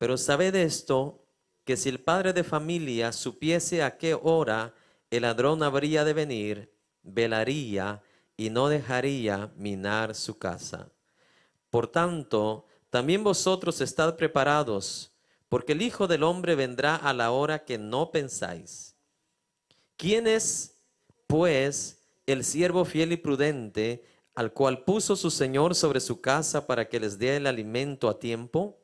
Pero sabed esto, que si el padre de familia supiese a qué hora el ladrón habría de venir, velaría y no dejaría minar su casa. Por tanto, también vosotros estad preparados, porque el Hijo del Hombre vendrá a la hora que no pensáis. ¿Quién es, pues, el siervo fiel y prudente, al cual puso su Señor sobre su casa para que les dé el alimento a tiempo?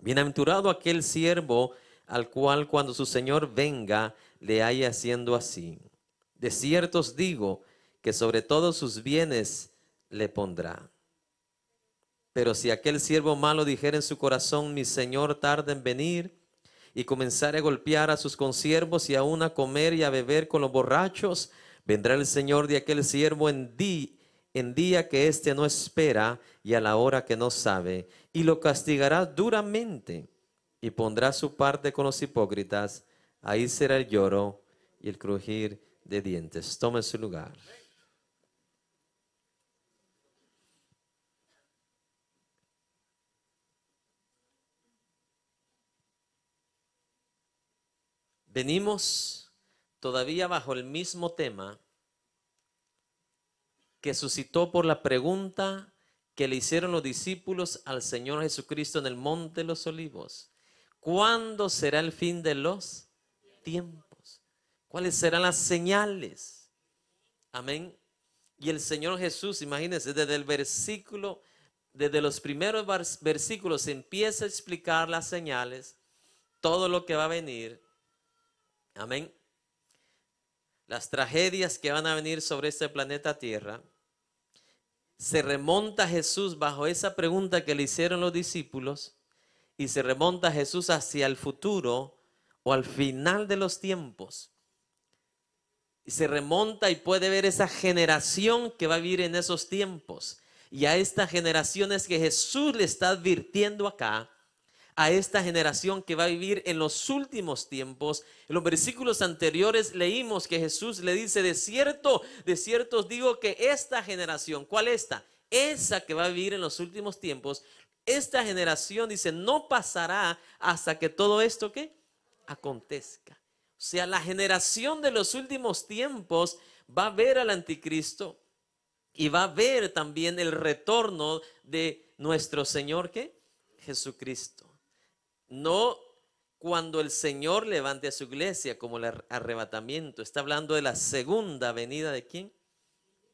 Bienaventurado aquel siervo al cual cuando su Señor venga le haya haciendo así. De cierto os digo que sobre todos sus bienes le pondrá. Pero si aquel siervo malo dijera en su corazón, mi Señor tarda en venir, y comenzare a golpear a sus consiervos y aún a comer y a beber con los borrachos, vendrá el Señor de aquel siervo en, di, en día que éste no espera y a la hora que no sabe, y lo castigará duramente y pondrá su parte con los hipócritas. Ahí será el lloro y el crujir de dientes. Tome su lugar. Venimos todavía bajo el mismo tema que suscitó por la pregunta que le hicieron los discípulos al Señor Jesucristo en el Monte de los Olivos. ¿Cuándo será el fin de los tiempos? ¿Cuáles serán las señales? Amén. Y el Señor Jesús, imagínense, desde el versículo, desde los primeros versículos empieza a explicar las señales, todo lo que va a venir. Amén. Las tragedias que van a venir sobre este planeta Tierra se remonta Jesús bajo esa pregunta que le hicieron los discípulos y se remonta a Jesús hacia el futuro o al final de los tiempos. Y se remonta y puede ver esa generación que va a vivir en esos tiempos. Y a estas generaciones que Jesús le está advirtiendo acá a esta generación que va a vivir en los últimos tiempos. En los versículos anteriores leímos que Jesús le dice, de cierto, de cierto os digo que esta generación, ¿cuál esta? Esa que va a vivir en los últimos tiempos, esta generación dice, no pasará hasta que todo esto que acontezca. O sea, la generación de los últimos tiempos va a ver al anticristo y va a ver también el retorno de nuestro Señor que Jesucristo. No cuando el Señor levante a su iglesia como el arrebatamiento. Está hablando de la segunda venida de quién?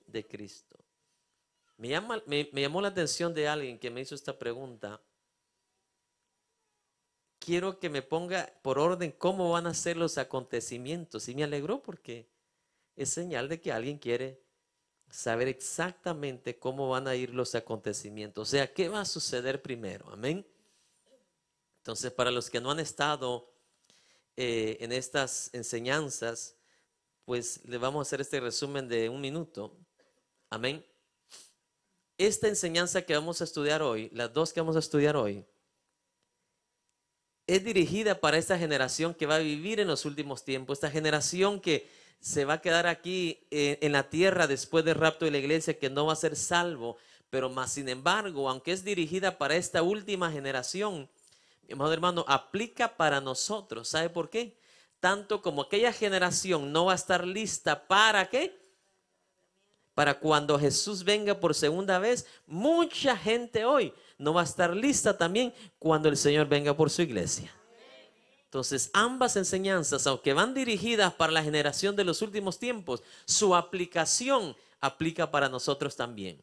De Cristo. Me, llamó la atención de alguien que me hizo esta pregunta. Quiero que me ponga por orden cómo van a ser los acontecimientos. Y me alegró porque es señal de que alguien quiere saber exactamente cómo van a ir los acontecimientos. O sea, ¿qué va a suceder primero? Amén. Entonces, para los que no han estado eh, en estas enseñanzas, pues le vamos a hacer este resumen de un minuto. Amén. Esta enseñanza que vamos a estudiar hoy, las dos que vamos a estudiar hoy, es dirigida para esta generación que va a vivir en los últimos tiempos, esta generación que se va a quedar aquí eh, en la tierra después del rapto de la iglesia, que no va a ser salvo, pero más sin embargo, aunque es dirigida para esta última generación, amado hermano, aplica para nosotros. ¿Sabe por qué? Tanto como aquella generación no va a estar lista para qué? Para cuando Jesús venga por segunda vez, mucha gente hoy no va a estar lista también cuando el Señor venga por su iglesia. Entonces, ambas enseñanzas, aunque van dirigidas para la generación de los últimos tiempos, su aplicación aplica para nosotros también.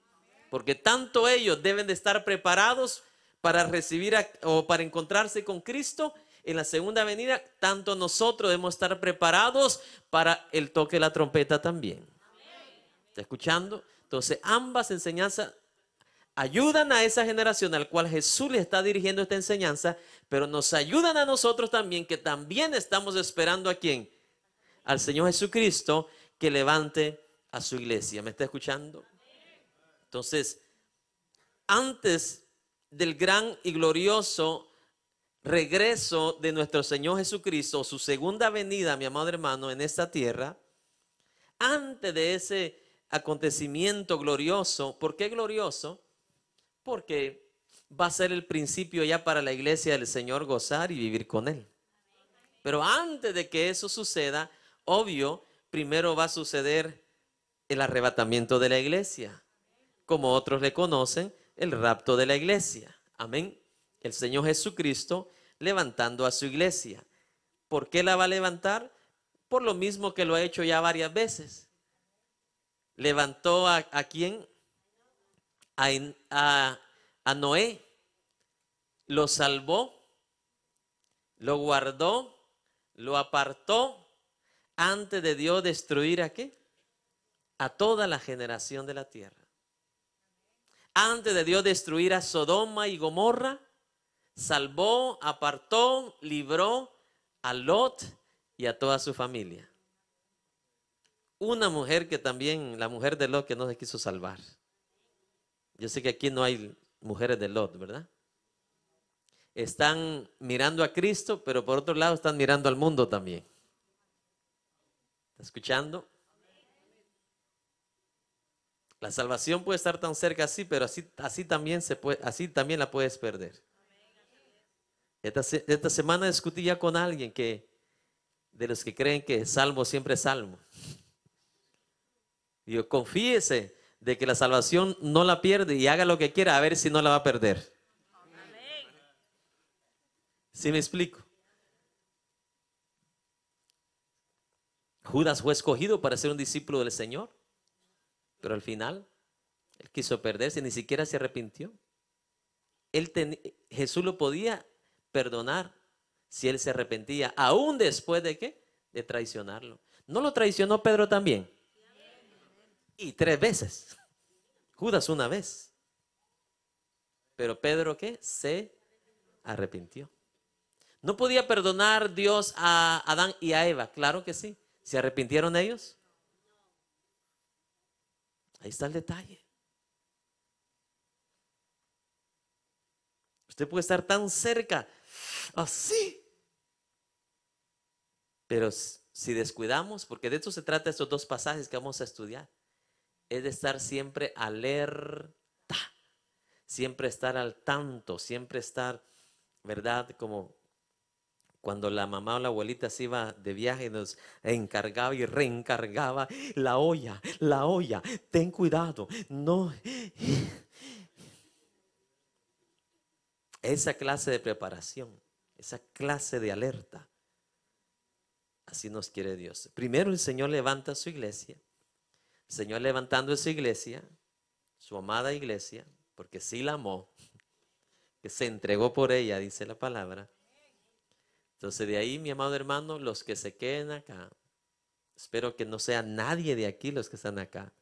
Porque tanto ellos deben de estar preparados para recibir o para encontrarse con Cristo en la segunda venida, tanto nosotros debemos estar preparados para el toque de la trompeta también. ¿Está escuchando? Entonces, ambas enseñanzas ayudan a esa generación al cual Jesús le está dirigiendo esta enseñanza, pero nos ayudan a nosotros también, que también estamos esperando a quién? Al Señor Jesucristo que levante a su iglesia. ¿Me está escuchando? Entonces, antes del gran y glorioso regreso de nuestro Señor Jesucristo, su segunda venida, mi amado hermano, en esta tierra, antes de ese acontecimiento glorioso, ¿por qué glorioso? Porque va a ser el principio ya para la iglesia del Señor gozar y vivir con Él. Pero antes de que eso suceda, obvio, primero va a suceder el arrebatamiento de la iglesia, como otros le conocen, el rapto de la iglesia. Amén. El Señor Jesucristo levantando a su iglesia. ¿Por qué la va a levantar? Por lo mismo que lo ha hecho ya varias veces. Levantó a, quién? a Noé. Lo salvó, lo guardó, lo apartó antes de Dios destruir a qué? A toda la generación de la tierra antes de Dios destruir a Sodoma y Gomorra, salvó, apartó, libró a Lot y a toda su familia. Una mujer que también, la mujer de Lot que no se quiso salvar. Yo sé que aquí no hay mujeres de Lot, ¿verdad? Están mirando a Cristo, pero por otro lado están mirando al mundo también. ¿Está escuchando? La salvación puede estar tan cerca así, pero así, así, también, se puede, así también la puedes perder. Esta, semana discutí ya con alguien que, de los que creen que salvo siempre es salvo. Yo confíese de que la salvación no la pierde y haga lo que quiera a ver si no la va a perder. Si me explico? Judas fue escogido para ser un discípulo del Señor. Pero al final, él quiso perderse, ni siquiera se arrepintió. Él Jesús lo podía perdonar si él se arrepentía, aún después de qué? De traicionarlo. ¿No lo traicionó Pedro también? Y tres veces. Judas una vez. Pero Pedro qué? Se arrepintió. ¿No podía perdonar Dios a Adán y a Eva? Claro que sí. ¿Se arrepintieron ellos? Ahí está el detalle. Usted puede estar tan cerca, así. Pero si descuidamos, porque de esto se trata estos dos pasajes que vamos a estudiar, es de estar siempre alerta, siempre estar al tanto, siempre estar, ¿verdad? Como cuando la mamá o la abuelita se iba de viaje, nos encargaba y reencargaba la olla, la olla, ten cuidado, no. Esa clase de preparación, esa clase de alerta, así nos quiere Dios. Primero el Señor levanta su iglesia, el Señor levantando su iglesia, su amada iglesia, porque sí la amó, que se entregó por ella, dice la palabra entonces de ahí, mi amado hermano, los que se queden acá, espero que no sea nadie de aquí los que están acá,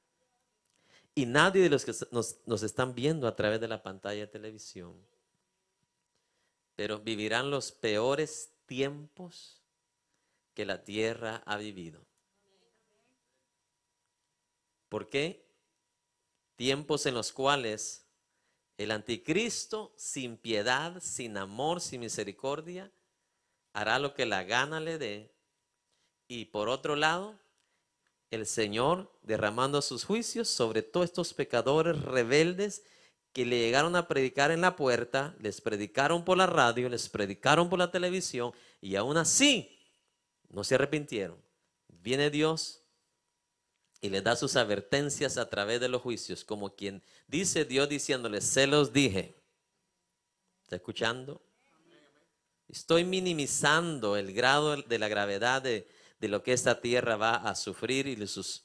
y nadie de los que nos, nos están viendo a través de la pantalla de televisión, pero vivirán los peores tiempos que la tierra ha vivido. ¿Por qué? Tiempos en los cuales el anticristo, sin piedad, sin amor, sin misericordia, hará lo que la gana le dé. Y por otro lado, el Señor derramando sus juicios sobre todos estos pecadores rebeldes que le llegaron a predicar en la puerta, les predicaron por la radio, les predicaron por la televisión y aún así no se arrepintieron. Viene Dios y les da sus advertencias a través de los juicios, como quien dice Dios diciéndoles, se los dije. ¿Está escuchando? Estoy minimizando el grado de la gravedad de, lo que esta tierra va a sufrir y de sus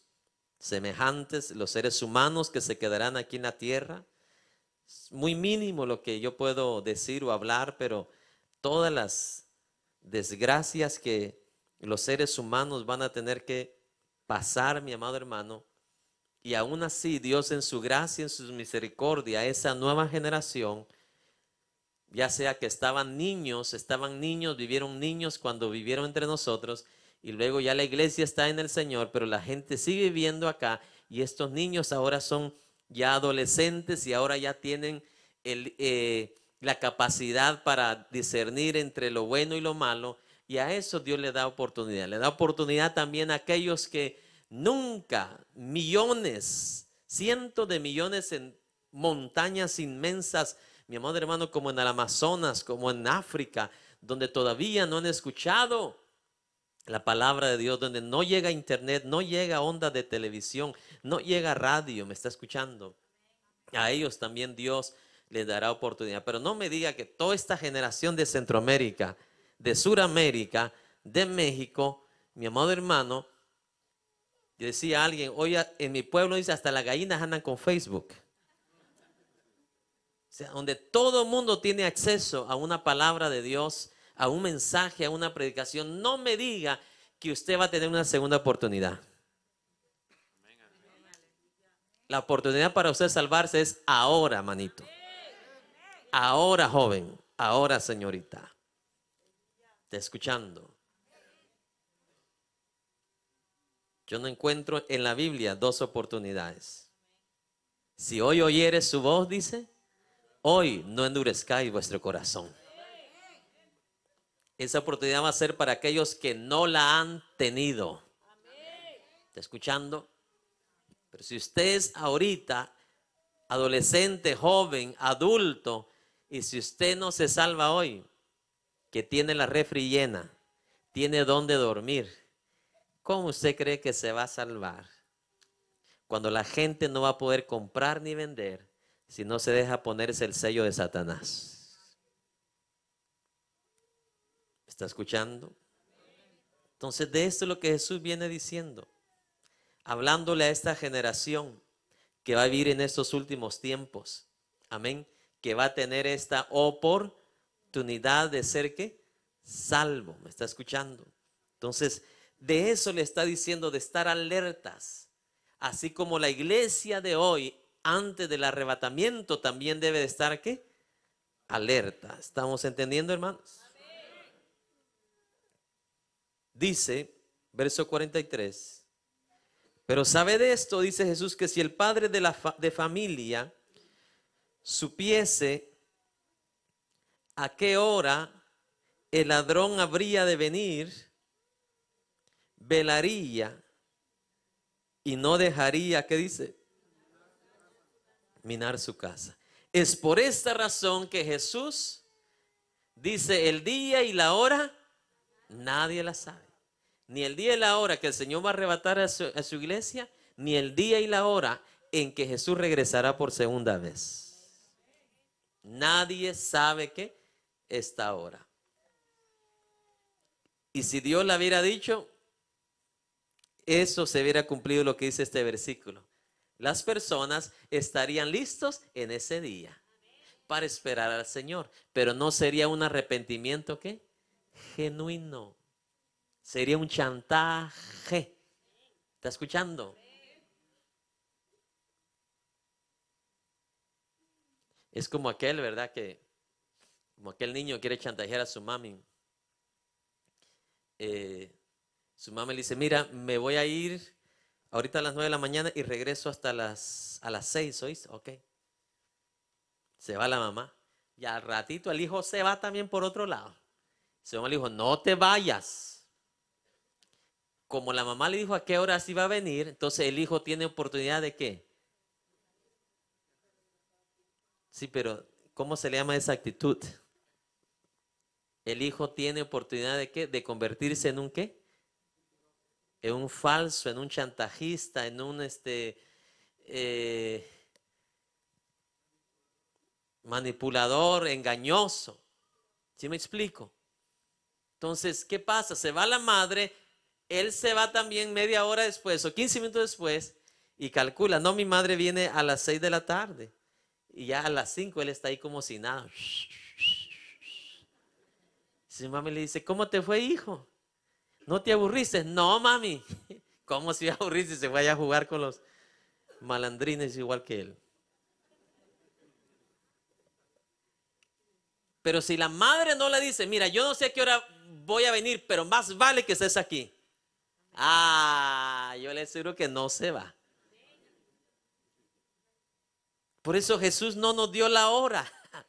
semejantes, los seres humanos que se quedarán aquí en la tierra. Es muy mínimo lo que yo puedo decir o hablar, pero todas las desgracias que los seres humanos van a tener que pasar, mi amado hermano, y aún así Dios en su gracia, en su misericordia, esa nueva generación, ya sea que estaban niños, estaban niños, vivieron niños cuando vivieron entre nosotros, y luego ya la iglesia está en el Señor, pero la gente sigue viviendo acá, y estos niños ahora son ya adolescentes y ahora ya tienen eh, la capacidad para discernir entre lo bueno y lo malo, y a eso Dios le da oportunidad. Le da oportunidad también a aquellos que nunca, millones, cientos de millones en montañas inmensas, mi amado hermano, como en el Amazonas, como en África, donde todavía no han escuchado la palabra de Dios, donde no llega internet, no llega onda de televisión, no llega radio, me está escuchando. A ellos también Dios les dará oportunidad. Pero no me diga que toda esta generación de Centroamérica, de Suramérica, de México, mi amado hermano, decía alguien, hoy en mi pueblo dice, hasta las gallinas andan con Facebook. Este, donde todo el mundo tiene acceso a una palabra de Dios, a un mensaje, a una predicación, no me diga que usted va a tener una segunda oportunidad. La oportunidad para usted salvarse es ahora, manito. Ahora, joven. Ahora, señorita. Te escuchando. Yo no encuentro en la Biblia dos oportunidades. Si hoy oyeres su voz, dice, Hoy no endurezcáis vuestro corazón. Esa oportunidad va a ser para aquellos que no la han tenido. ¿Está escuchando? Pero si usted es ahorita adolescente, joven, adulto, y si usted no se salva hoy, que tiene la refri llena, tiene dónde dormir, ¿cómo usted cree que se va a salvar? Cuando la gente no va a poder comprar ni vender si no se deja ponerse el sello de Satanás. ¿Me ¿Está escuchando? Entonces de esto es lo que Jesús viene diciendo, hablándole a esta generación que va a vivir en estos últimos tiempos. Amén. Que va a tener esta oportunidad de ser que salvo. ¿Me está escuchando? Entonces, de eso le está diciendo, de estar alertas. Así como la iglesia de hoy antes del arrebatamiento también debe de estar ¿qué? Alerta. ¿Estamos entendiendo, hermanos? Dice, verso 43. Pero sabe de esto, dice Jesús, que si el padre de la de familia supiese a qué hora el ladrón habría de venir, velaría y no dejaría, ¿qué dice? minar su casa. Es por esta razón que Jesús dice el día y la hora, nadie la sabe. Ni el día y la hora que el Señor va a arrebatar a su, iglesia, ni el día y la hora en que Jesús regresará por segunda vez. Nadie sabe que esta hora. Y si Dios la hubiera dicho, eso se hubiera cumplido lo que dice este versículo las personas estarían listos en ese día para esperar al Señor, pero no sería un arrepentimiento que genuino, sería un chantaje. ¿Está escuchando? Es como aquel, ¿verdad? Que como aquel niño quiere chantajear a su mami. Eh, su mamá le dice, mira, me voy a ir Ahorita a las 9 de la mañana y regreso hasta las, a las 6, ¿oís? Ok. Se va la mamá. Y al ratito el hijo se va también por otro lado. Se va el hijo, no te vayas. Como la mamá le dijo a qué hora sí va a venir, entonces el hijo tiene oportunidad de qué. Sí, pero ¿cómo se le llama esa actitud? El hijo tiene oportunidad de qué? De convertirse en un qué? en un falso, en un chantajista, en un este, eh, manipulador, engañoso. ¿Sí me explico? Entonces, ¿qué pasa? Se va la madre, él se va también media hora después o 15 minutos después y calcula, no, mi madre viene a las 6 de la tarde y ya a las 5 él está ahí como si nada. Su mamá le dice, ¿cómo te fue, hijo? ¿No te aburrices. No, mami. ¿Cómo si Se vaya a jugar con los malandrines igual que él. Pero si la madre no le dice, mira, yo no sé a qué hora voy a venir, pero más vale que estés aquí. Ah, yo le aseguro que no se va. Por eso Jesús no nos dio la hora,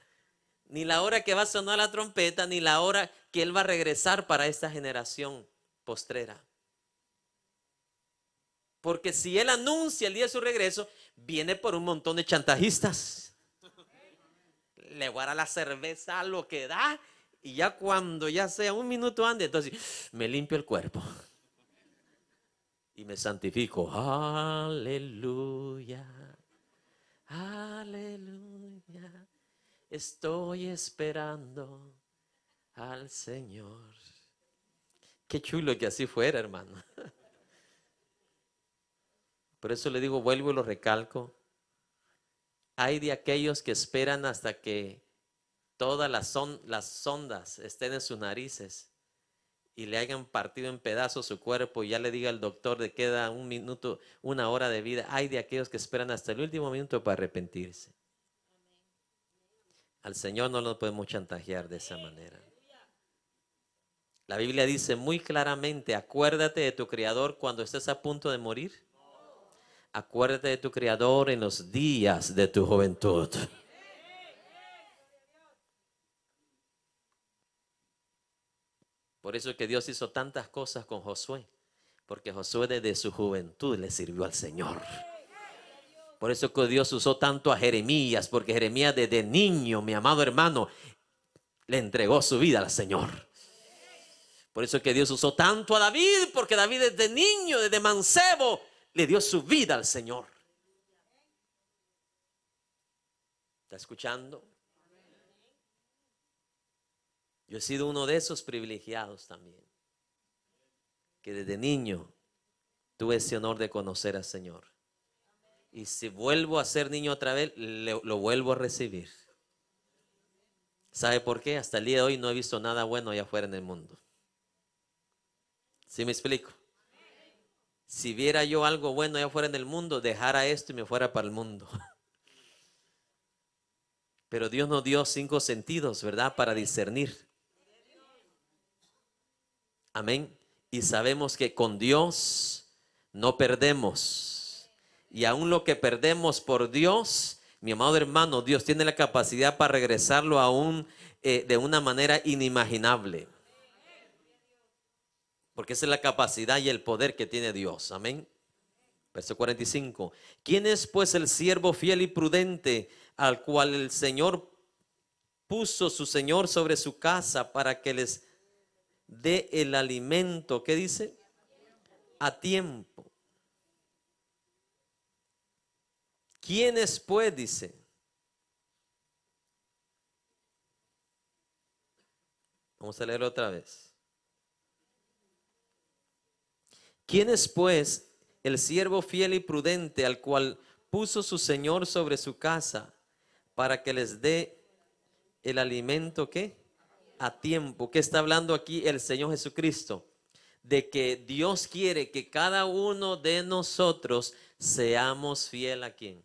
ni la hora que va a sonar la trompeta, ni la hora que Él va a regresar para esta generación postrera. Porque si Él anuncia el día de su regreso, viene por un montón de chantajistas. Le guarda la cerveza a lo que da y ya cuando ya sea un minuto antes, entonces me limpio el cuerpo y me santifico. Aleluya, aleluya. Estoy esperando al Señor. Qué chulo que así fuera, hermano. Por eso le digo, vuelvo y lo recalco. Hay de aquellos que esperan hasta que todas las, ondas estén en sus narices y le hayan partido en pedazos su cuerpo y ya le diga al doctor de queda un minuto, una hora de vida. Hay de aquellos que esperan hasta el último minuto para arrepentirse. Al Señor no lo podemos chantajear de esa manera. La Biblia dice muy claramente, acuérdate de tu Creador cuando estés a punto de morir. Acuérdate de tu Creador en los días de tu juventud. Por eso es que Dios hizo tantas cosas con Josué, porque Josué desde su juventud le sirvió al Señor. Por eso que Dios usó tanto a Jeremías, porque Jeremías desde niño, mi amado hermano, le entregó su vida al Señor. Por eso es que Dios usó tanto a David, porque David desde niño, desde mancebo, le dio su vida al Señor. ¿Está escuchando? Yo he sido uno de esos privilegiados también, que desde niño tuve ese honor de conocer al Señor. Y si vuelvo a ser niño otra vez, lo, lo vuelvo a recibir. ¿Sabe por qué? Hasta el día de hoy no he visto nada bueno allá afuera en el mundo. Si me explico? Si viera yo algo bueno allá fuera en el mundo, dejara esto y me fuera para el mundo. Pero Dios nos dio cinco sentidos, ¿verdad? Para discernir. Amén. Y sabemos que con Dios no perdemos. Y aún lo que perdemos por Dios, mi amado hermano, Dios tiene la capacidad para regresarlo aún eh, de una manera inimaginable. Porque esa es la capacidad y el poder que tiene Dios. Amén. Verso 45. ¿Quién es pues el siervo fiel y prudente al cual el Señor puso su Señor sobre su casa para que les dé el alimento? ¿Qué dice? A tiempo. ¿Quién es pues? Dice. Vamos a leer otra vez. ¿Quién es pues el siervo fiel y prudente al cual puso su Señor sobre su casa para que les dé el alimento que a tiempo. ¿Qué está hablando aquí el Señor Jesucristo? De que Dios quiere que cada uno de nosotros seamos fiel a quien.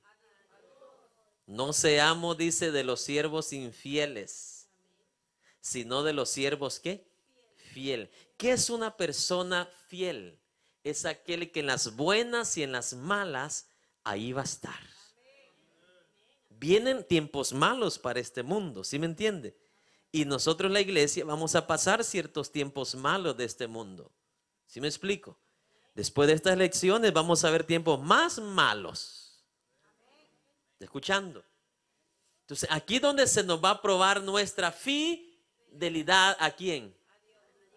No seamos, dice, de los siervos infieles, sino de los siervos que fiel. ¿Qué es una persona fiel? es aquel que en las buenas y en las malas ahí va a estar. Vienen tiempos malos para este mundo, ¿sí me entiende? Y nosotros la iglesia vamos a pasar ciertos tiempos malos de este mundo. ¿Sí me explico? Después de estas elecciones vamos a ver tiempos más malos. Escuchando. Entonces, aquí donde se nos va a probar nuestra fidelidad, ¿a quién?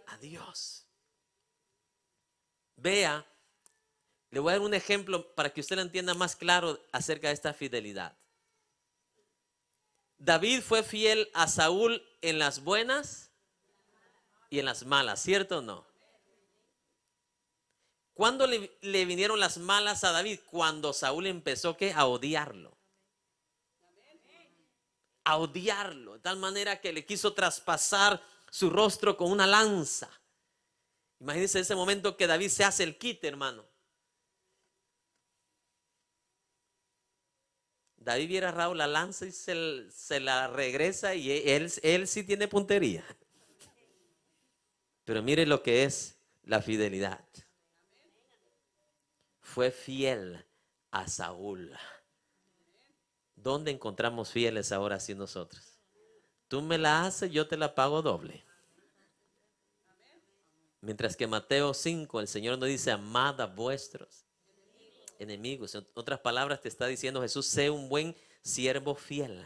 A Dios. Vea, le voy a dar un ejemplo para que usted lo entienda más claro acerca de esta fidelidad. David fue fiel a Saúl en las buenas y en las malas, ¿cierto o no? ¿Cuándo le, vinieron las malas a David? Cuando Saúl empezó que a odiarlo. A odiarlo, de tal manera que le quiso traspasar su rostro con una lanza. Imagínense ese momento que David se hace el quite, hermano. David viera a Raúl la lanza y se, la regresa y él, él sí tiene puntería. Pero mire lo que es la fidelidad. Fue fiel a Saúl. ¿Dónde encontramos fieles ahora sí nosotros? Tú me la haces, yo te la pago doble. Mientras que Mateo 5, el Señor nos dice, amada vuestros enemigos. En otras palabras, te está diciendo Jesús, sé un buen siervo fiel.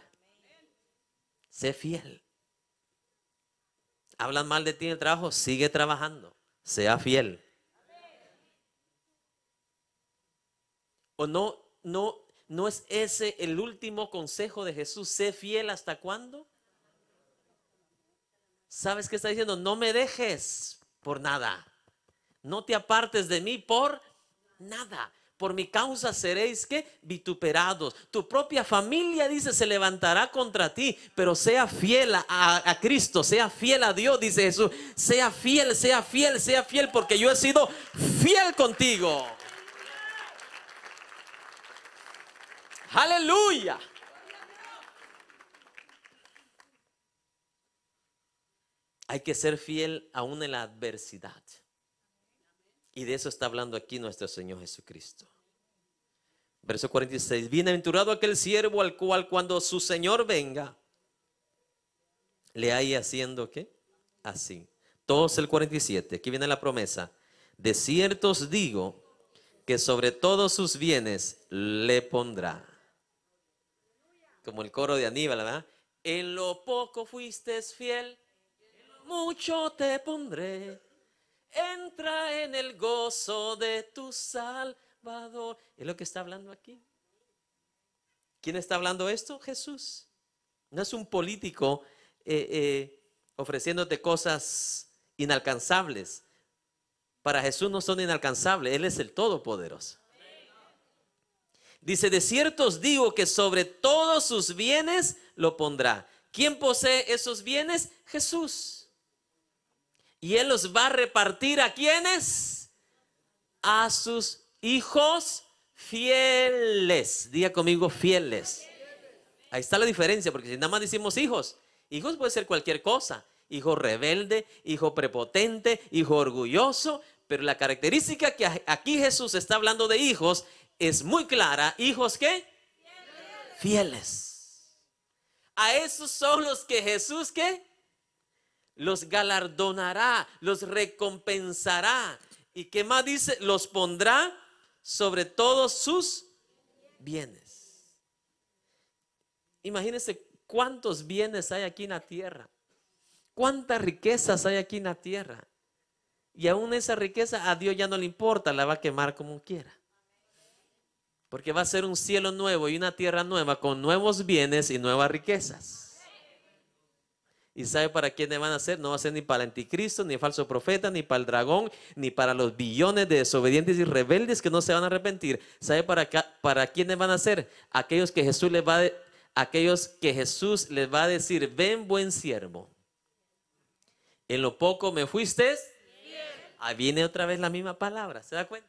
Sé fiel. Hablan mal de ti en el trabajo, sigue trabajando. Sea fiel. O no, no, no es ese el último consejo de Jesús. Sé fiel hasta cuándo. ¿Sabes qué está diciendo? No me dejes, por nada. No te apartes de mí por nada. Por mi causa seréis que vituperados. Tu propia familia dice se levantará contra ti, pero sea fiel a, Cristo, sea fiel a Dios, dice Jesús. Sea fiel, sea fiel, sea fiel, porque yo he sido fiel contigo. Aleluya. Hay que ser fiel aún en la adversidad. Y de eso está hablando aquí nuestro Señor Jesucristo. Verso 46. Bienaventurado aquel siervo al cual cuando su Señor venga, le hay haciendo qué? Así. Todos el 47. Aquí viene la promesa. De ciertos digo que sobre todos sus bienes le pondrá. Como el coro de Aníbal, ¿verdad? En lo poco fuiste fiel, mucho te pondré. Entra en el gozo de tu Salvador. Es lo que está hablando aquí. ¿Quién está hablando esto? Jesús. No es un político eh, eh, ofreciéndote cosas inalcanzables. Para Jesús no son inalcanzables, Él es el Todopoderoso. Dice, de ciertos digo que sobre todos sus bienes lo pondrá. ¿Quién posee esos bienes? Jesús. Y Él los va a repartir a quienes? A sus hijos fieles. Diga conmigo, fieles. Ahí está la diferencia, porque si nada más decimos hijos, hijos puede ser cualquier cosa. Hijo rebelde, hijo prepotente, hijo orgulloso. Pero la característica que aquí Jesús está hablando de hijos es muy clara. ¿Hijos qué? Fieles. fieles. A esos son los que Jesús qué? los galardonará, los recompensará. ¿Y que más dice? Los pondrá sobre todos sus bienes. Imagínense cuántos bienes hay aquí en la tierra. Cuántas riquezas hay aquí en la tierra. Y aún esa riqueza a Dios ya no le importa, la va a quemar como quiera. Porque va a ser un cielo nuevo y una tierra nueva con nuevos bienes y nuevas riquezas. ¿Y sabe para quiénes van a ser? No va a ser ni para el anticristo, ni el falso profeta, ni para el dragón, ni para los billones de desobedientes y rebeldes que no se van a arrepentir. ¿Sabe para, para quiénes van a ser? Aquellos que Jesús les va a, aquellos que Jesús les va decir, ven buen siervo. En lo poco me fuiste. Ahí viene otra vez la misma palabra, ¿se da cuenta?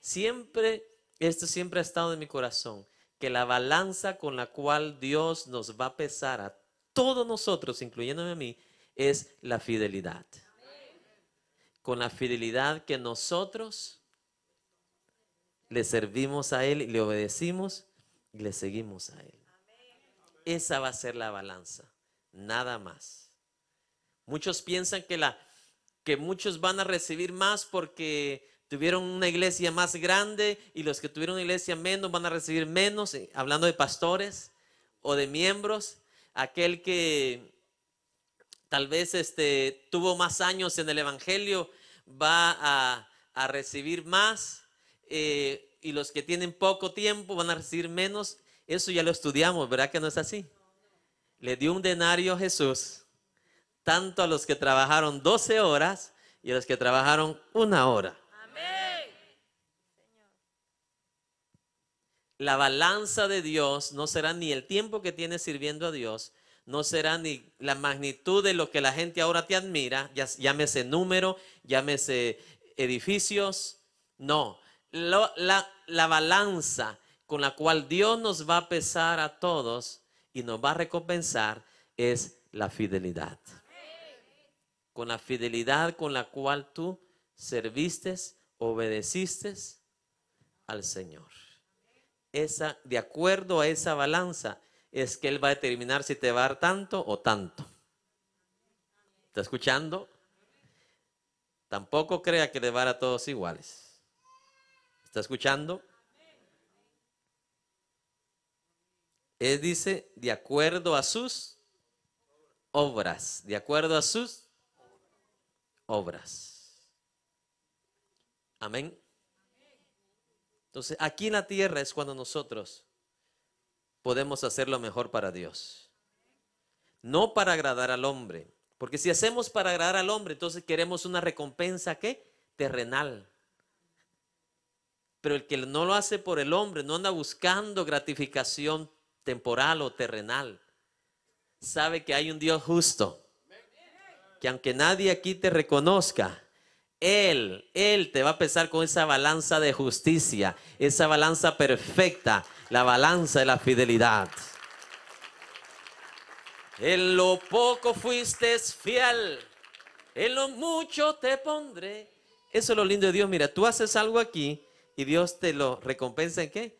Siempre, esto siempre ha estado en mi corazón, que la balanza con la cual Dios nos va a pesar a todos nosotros, incluyéndome a mí, es la fidelidad. Con la fidelidad que nosotros le servimos a Él le obedecimos y le seguimos a Él. Esa va a ser la balanza, nada más. Muchos piensan que, la, que muchos van a recibir más porque tuvieron una iglesia más grande y los que tuvieron una iglesia menos van a recibir menos, eh, hablando de pastores o de miembros aquel que tal vez este, tuvo más años en el Evangelio va a, recibir más eh, y los que tienen poco tiempo van a recibir menos. Eso ya lo estudiamos, ¿verdad que no es así? Le dio un denario a Jesús, tanto a los que trabajaron 12 horas y a los que trabajaron una hora. la balanza de Dios no será ni el tiempo que tienes sirviendo a Dios, no será ni la magnitud de lo que la gente ahora te admira, llámese número, llámese edificios, no. La, balanza con la cual Dios nos va a pesar a todos y nos va a recompensar es la fidelidad. Con la fidelidad con la cual tú serviste, obedeciste al Señor esa, de acuerdo a esa balanza, es que Él va a determinar si te va a dar tanto o tanto. ¿Está escuchando? Tampoco crea que le va a dar a todos iguales. ¿Está escuchando? Él dice, de acuerdo a sus obras, de acuerdo a sus obras. Amén. Entonces, aquí en la tierra es cuando nosotros podemos hacer lo mejor para Dios. No para agradar al hombre. Porque si hacemos para agradar al hombre, entonces queremos una recompensa, ¿qué? Terrenal. Pero el que no lo hace por el hombre, no anda buscando gratificación temporal o terrenal. Sabe que hay un Dios justo. Que aunque nadie aquí te reconozca, él, Él te va a pesar con esa balanza de justicia, esa balanza perfecta, la balanza de la fidelidad. En lo poco fuiste fiel, en lo mucho te pondré. Eso es lo lindo de Dios. Mira, tú haces algo aquí y Dios te lo recompensa en qué?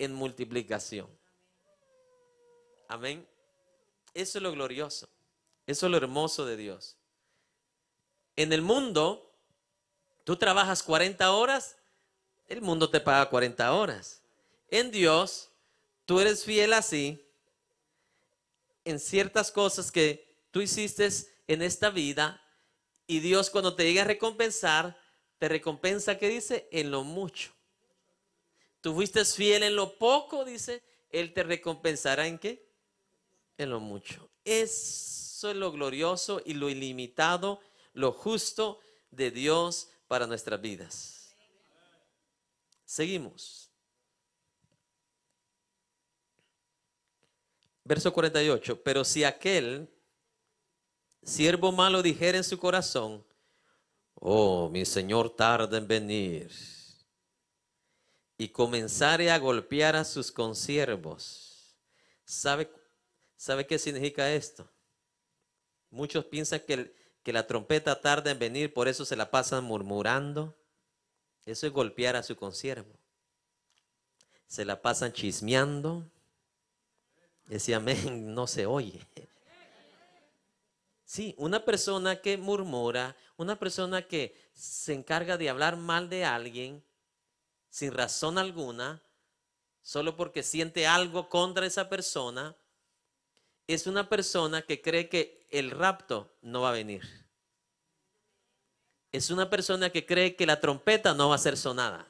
En multiplicación. Amén. Eso es lo glorioso. Eso es lo hermoso de Dios. En el mundo Tú trabajas 40 horas, el mundo te paga 40 horas. En Dios, tú eres fiel así en ciertas cosas que tú hiciste en esta vida y Dios cuando te llega a recompensar, te recompensa, ¿qué dice? En lo mucho. Tú fuiste fiel en lo poco, dice, Él te recompensará en qué? En lo mucho. Eso es lo glorioso y lo ilimitado, lo justo de Dios para nuestras vidas. Seguimos. Verso 48, pero si aquel siervo malo dijera en su corazón, oh, mi Señor tarda en venir, y comenzare a golpear a sus consiervos, ¿sabe, sabe qué significa esto? Muchos piensan que el, que la trompeta tarda en venir, por eso se la pasan murmurando. Eso es golpear a su consiervo. Se la pasan chismeando. Ese amén no se oye. Sí, una persona que murmura, una persona que se encarga de hablar mal de alguien sin razón alguna, solo porque siente algo contra esa persona, es una persona que cree que el rapto no va a venir. Es una persona que cree que la trompeta no va a ser sonada.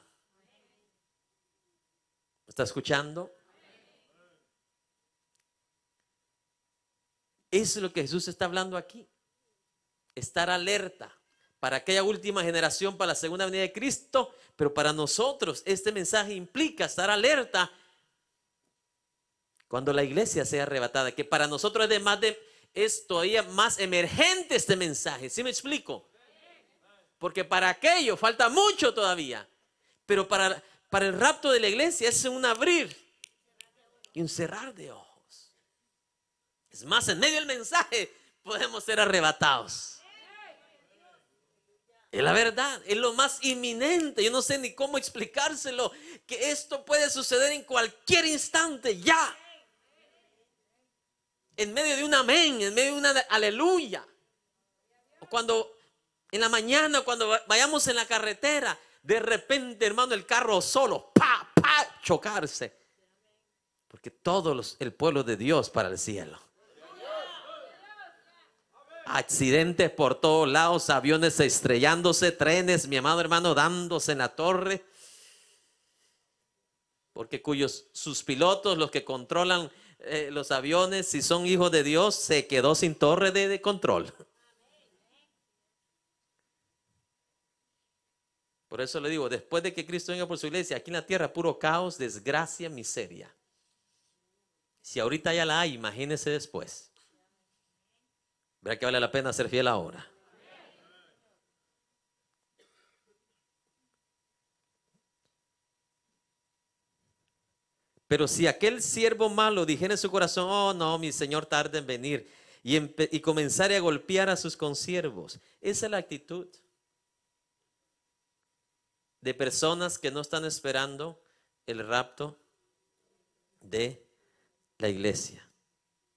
está escuchando? es lo que Jesús está hablando aquí. Estar alerta para aquella última generación, para la segunda venida de Cristo, pero para nosotros este mensaje implica estar alerta cuando la iglesia sea arrebatada, que para nosotros es, de más todavía más emergente este mensaje. ¿Sí me explico? Porque para aquello falta mucho todavía. Pero para, para el rapto de la iglesia es un abrir y un cerrar de ojos. Es más, en medio del mensaje podemos ser arrebatados. Es la verdad, es lo más inminente. Yo no sé ni cómo explicárselo, que esto puede suceder en cualquier instante, ya en medio de un amén, en medio de una aleluya. cuando en la mañana, cuando vayamos en la carretera, de repente, hermano, el carro solo, pa, pa, chocarse. Porque todo el pueblo de Dios para el cielo. Accidentes por todos lados, aviones estrellándose, trenes, mi amado hermano, dándose en la torre. Porque cuyos sus pilotos, los que controlan eh, los aviones, si son hijos de Dios, se quedó sin torre de, de control. Por eso le digo, después de que Cristo venga por su iglesia, aquí en la tierra puro caos, desgracia, miseria. Si ahorita ya la hay, imagínese después. Verá que vale la pena ser fiel ahora. Pero si aquel siervo malo dijera en su corazón, oh no, mi Señor tarda en venir, y, y a golpear a sus consiervos, esa es la actitud de personas que no están esperando el rapto de la iglesia.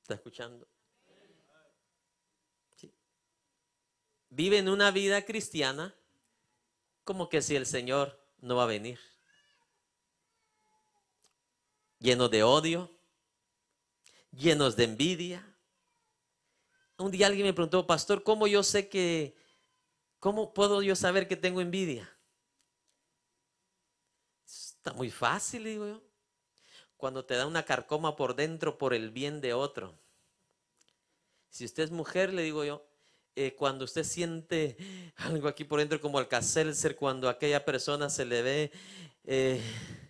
¿Está escuchando? Viven una vida cristiana como que si el Señor no va a venir llenos de odio, llenos de envidia. Un día alguien me preguntó, pastor, ¿cómo yo sé que, cómo puedo yo saber que tengo envidia? Está muy fácil, digo yo. Cuando te da una carcoma por dentro por el bien de otro. Si usted es mujer, le digo yo, eh, cuando usted siente algo aquí por dentro como el ser cuando aquella persona se le ve... Eh,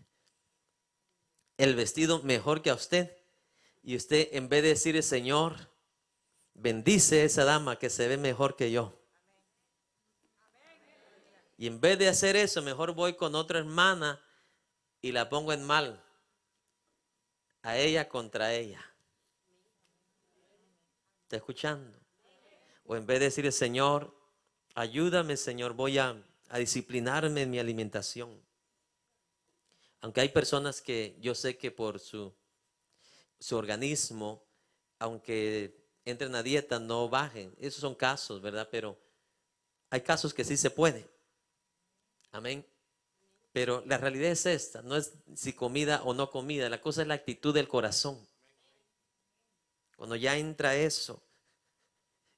el vestido mejor que a usted. Y usted en vez de decir, Señor, bendice a esa dama que se ve mejor que yo. Y en vez de hacer eso, mejor voy con otra hermana y la pongo en mal. A ella contra ella. ¿Está escuchando? O en vez de decir, Señor, ayúdame, Señor, voy a, a disciplinarme en mi alimentación. Aunque hay personas que yo sé que por su, su organismo, aunque entren a dieta, no bajen. Esos son casos, ¿verdad? Pero hay casos que sí se puede. Amén. Pero la realidad es esta, no es si comida o no comida, la cosa es la actitud del corazón. Cuando ya entra eso,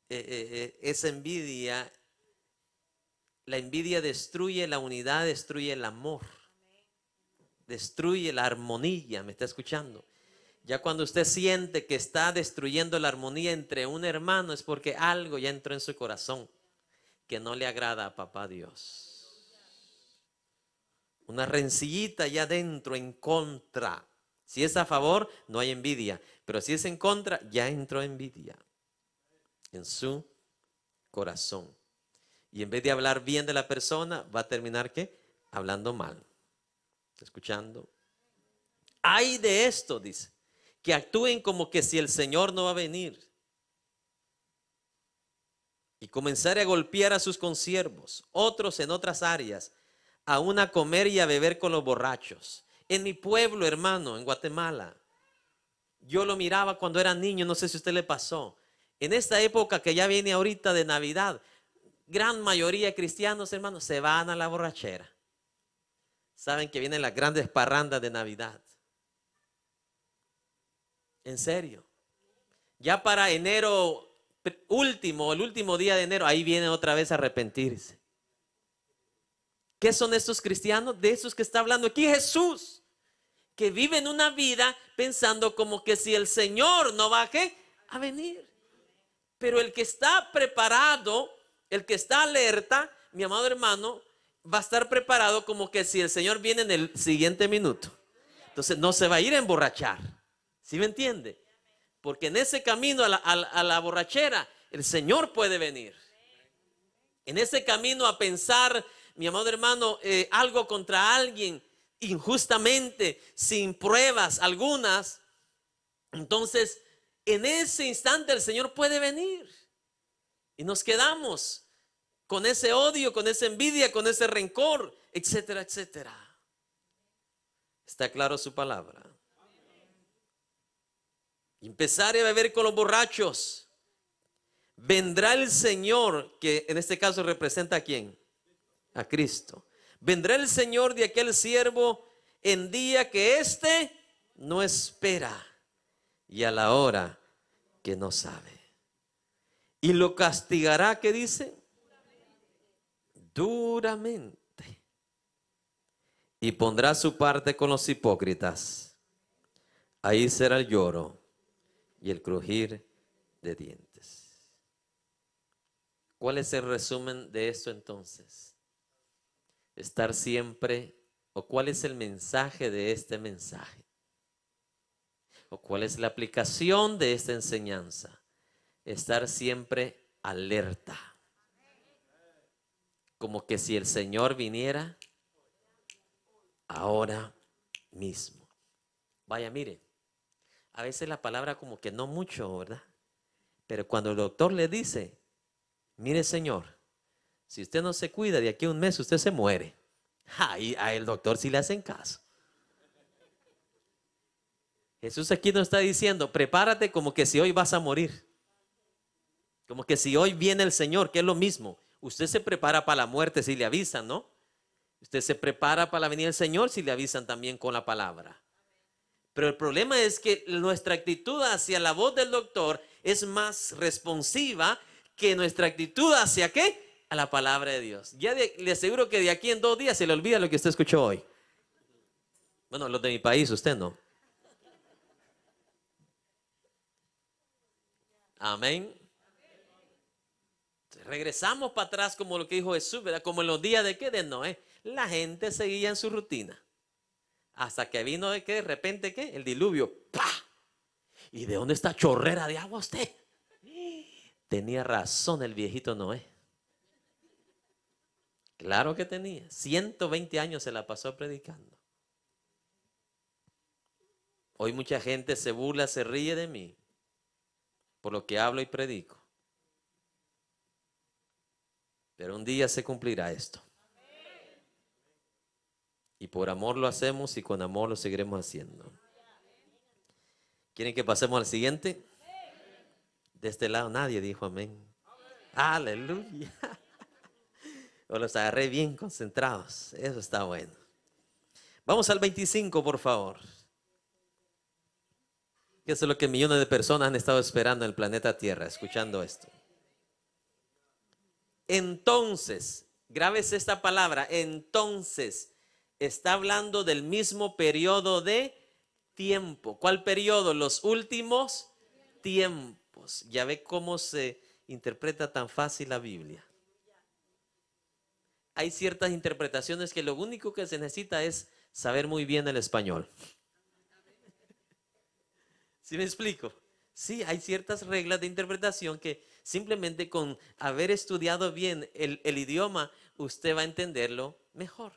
eh, eh, eh, esa envidia, la envidia destruye la unidad, destruye el amor destruye la armonía, ¿me está escuchando? Ya cuando usted siente que está destruyendo la armonía entre un hermano es porque algo ya entró en su corazón que no le agrada a papá Dios. Una rencillita ya dentro en contra. Si es a favor, no hay envidia, pero si es en contra, ya entró envidia en su corazón. Y en vez de hablar bien de la persona, va a terminar que hablando mal escuchando? Hay de esto, dice, que actúen como que si el Señor no va a venir y comenzar a golpear a sus consiervos, otros en otras áreas, a una comer y a beber con los borrachos. En mi pueblo, hermano, en Guatemala, yo lo miraba cuando era niño, no sé si a usted le pasó. En esta época que ya viene ahorita de Navidad, gran mayoría de cristianos, hermanos, se van a la borrachera saben que vienen las grandes parrandas de Navidad. En serio. Ya para enero último, el último día de enero, ahí viene otra vez a arrepentirse. ¿Qué son estos cristianos? De esos que está hablando aquí Jesús, que viven una vida pensando como que si el Señor no baje a venir. Pero el que está preparado, el que está alerta, mi amado hermano, va a estar preparado como que si el Señor viene en el siguiente minuto. Entonces no se va a ir a emborrachar. ¿Sí me entiende? Porque en ese camino a la, borrachera el Señor puede venir. En ese camino a pensar, mi amado hermano, eh, algo contra alguien injustamente, sin pruebas algunas, entonces en ese instante el Señor puede venir. Y nos quedamos con ese odio, con esa envidia, con ese rencor, etcétera, etcétera. ¿Está claro su palabra? Empezar a beber con los borrachos. Vendrá el Señor, que en este caso representa a quién? A Cristo. Vendrá el Señor de aquel siervo en día que éste no espera y a la hora que no sabe. Y lo castigará, que dice? duramente y pondrá su parte con los hipócritas. Ahí será el lloro y el crujir de dientes. ¿Cuál es el resumen de esto entonces? Estar siempre, o cuál es el mensaje de este mensaje, o cuál es la aplicación de esta enseñanza. Estar siempre alerta como que si el Señor viniera ahora mismo. Vaya, mire, a veces la palabra como que no mucho, ¿verdad? Pero cuando el doctor le dice, mire Señor, si usted no se cuida de aquí a un mes, usted se muere. Ahí el al doctor sí le hacen caso. Jesús aquí nos está diciendo, prepárate como que si hoy vas a morir. Como que si hoy viene el Señor, que es lo mismo. Usted se prepara para la muerte si le avisan, ¿no? Usted se prepara para la venida del Señor si le avisan también con la palabra. Pero el problema es que nuestra actitud hacia la voz del doctor es más responsiva que nuestra actitud hacia qué? A la palabra de Dios. Ya le aseguro que de aquí en dos días se le olvida lo que usted escuchó hoy. Bueno, los de mi país, usted no. Amén. Regresamos para atrás como lo que dijo Jesús, Como en los días de que De Noé. La gente seguía en su rutina. Hasta que vino de qué? De repente qué? El diluvio. ¿Y de dónde está chorrera de agua usted? Tenía razón el viejito Noé. Claro que tenía. 120 años se la pasó predicando. Hoy mucha gente se burla, se ríe de mí por lo que hablo y predico. Pero un día se cumplirá esto. Y por amor lo hacemos y con amor lo seguiremos haciendo. ¿Quieren que pasemos al siguiente? De este lado nadie dijo amén. Aleluya. O los agarré bien concentrados. Eso está bueno. Vamos al 25, por favor. Eso es lo que millones de personas han estado esperando en el planeta Tierra, escuchando esto. Entonces, graves esta palabra, entonces está hablando del mismo periodo de tiempo. ¿Cuál periodo? Los últimos tiempos. Ya ve cómo se interpreta tan fácil la Biblia. Hay ciertas interpretaciones que lo único que se necesita es saber muy bien el español. ¿Sí me explico? Sí, hay ciertas reglas de interpretación que Simplemente con haber estudiado bien el, idioma, usted va a entenderlo mejor.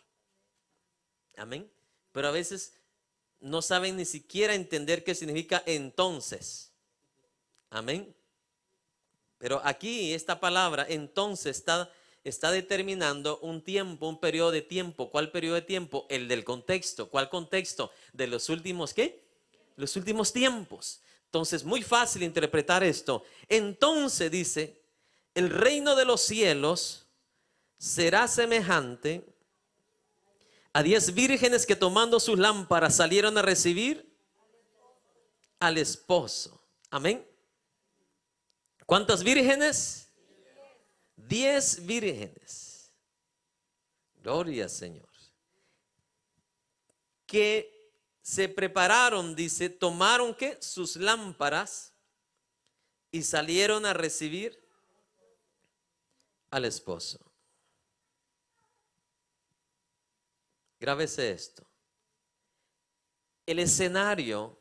Amén. Pero a veces no saben ni siquiera entender qué significa entonces. Amén. Pero aquí esta palabra entonces está, está determinando un tiempo, un periodo de tiempo. ¿Cuál periodo de tiempo? El del contexto. ¿Cuál contexto? De los últimos, ¿qué? Los últimos tiempos. Entonces, muy fácil interpretar esto. Entonces dice, el reino de los cielos será semejante a diez vírgenes que tomando sus lámparas salieron a recibir al esposo. Amén. ¿Cuántas vírgenes? Diez vírgenes. Gloria, Señor. Que se prepararon, dice, tomaron que sus lámparas y salieron a recibir al esposo. Grábese esto. El escenario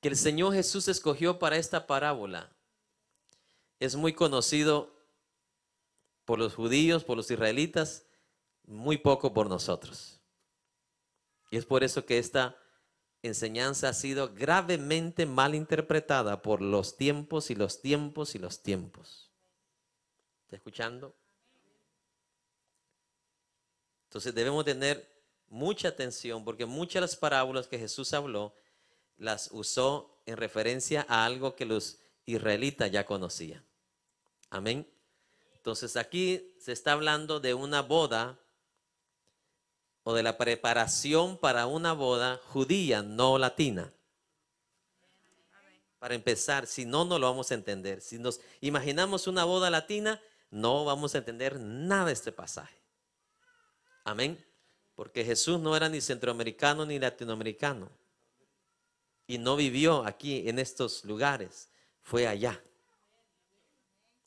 que el Señor Jesús escogió para esta parábola es muy conocido por los judíos, por los israelitas, muy poco por nosotros. Y es por eso que esta enseñanza ha sido gravemente mal interpretada por los tiempos y los tiempos y los tiempos. ¿Está escuchando? Entonces debemos tener mucha atención porque muchas de las parábolas que Jesús habló las usó en referencia a algo que los israelitas ya conocían. Amén. Entonces aquí se está hablando de una boda o de la preparación para una boda judía, no latina. Para empezar, si no, no lo vamos a entender. Si nos imaginamos una boda latina, no vamos a entender nada de este pasaje. Amén. Porque Jesús no era ni centroamericano ni latinoamericano. Y no vivió aquí en estos lugares, fue allá.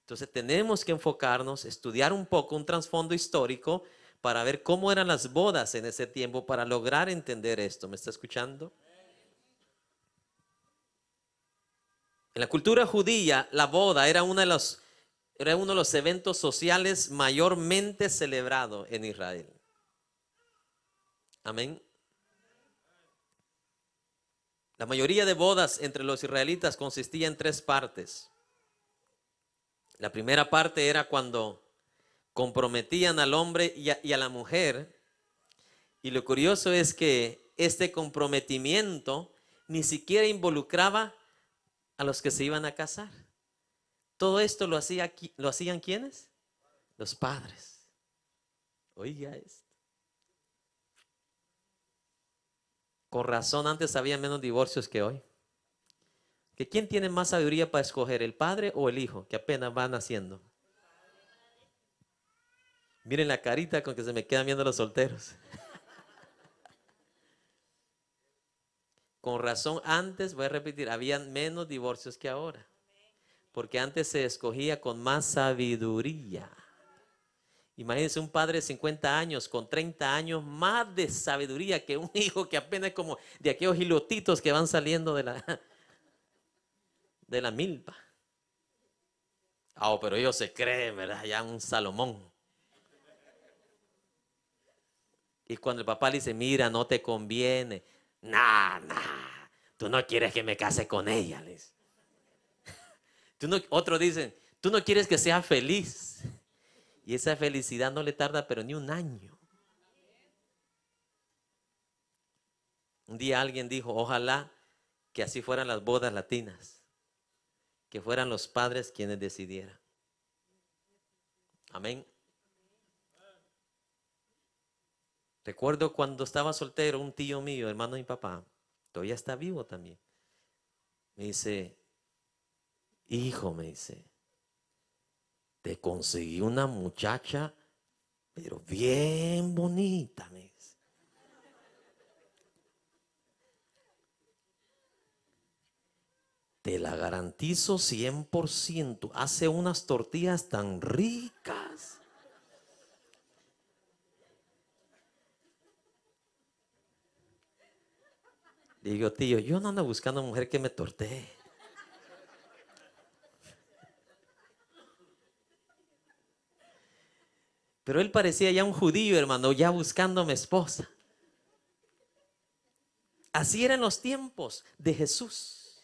Entonces tenemos que enfocarnos, estudiar un poco un trasfondo histórico para ver cómo eran las bodas en ese tiempo para lograr entender esto. ¿Me está escuchando? En la cultura judía, la boda era, de los, uno de los eventos sociales mayormente celebrado en Israel. Amén. La mayoría de bodas entre los israelitas consistía en tres partes. La primera parte era cuando comprometían al hombre y a, la mujer. Y lo curioso es que este comprometimiento ni siquiera involucraba a los que se iban a casar. Todo esto lo, hacía, lo hacían quienes? Los padres. Oiga esto. Con razón antes había menos divorcios que hoy. ¿Que ¿Quién tiene más sabiduría para escoger, el padre o el hijo, que apenas van naciendo? Miren la carita con que se me quedan viendo los solteros. Con razón, antes, voy a repetir, habían menos divorcios que ahora. Porque antes se escogía con más sabiduría. Imagínense un padre de 50 años, con 30 años más de sabiduría que un hijo que apenas es como de aquellos hilotitos que van saliendo de la, de la milpa. oh, pero ellos se creen, ¿verdad? Ya un Salomón. Y cuando el papá le dice, mira, no te conviene. Nah, nah, tú no quieres que me case con ella. les. Tú otro dicen, tú no quieres que sea feliz. Y esa felicidad no le tarda, pero ni un año. Un día alguien dijo, ojalá que así fueran las bodas latinas, que fueran los padres quienes decidieran. Amén. Recuerdo cuando estaba soltero, un tío mío, hermano de mi papá, todavía está vivo también, me dice, hijo, me dice, te conseguí una muchacha, pero bien bonita, me dice. Te la garantizo 100%, hace unas tortillas tan ricas. digo, tío, yo no ando buscando mujer que me tortee. Pero él parecía ya un judío, hermano, ya buscando mi esposa. Así eran los tiempos de Jesús.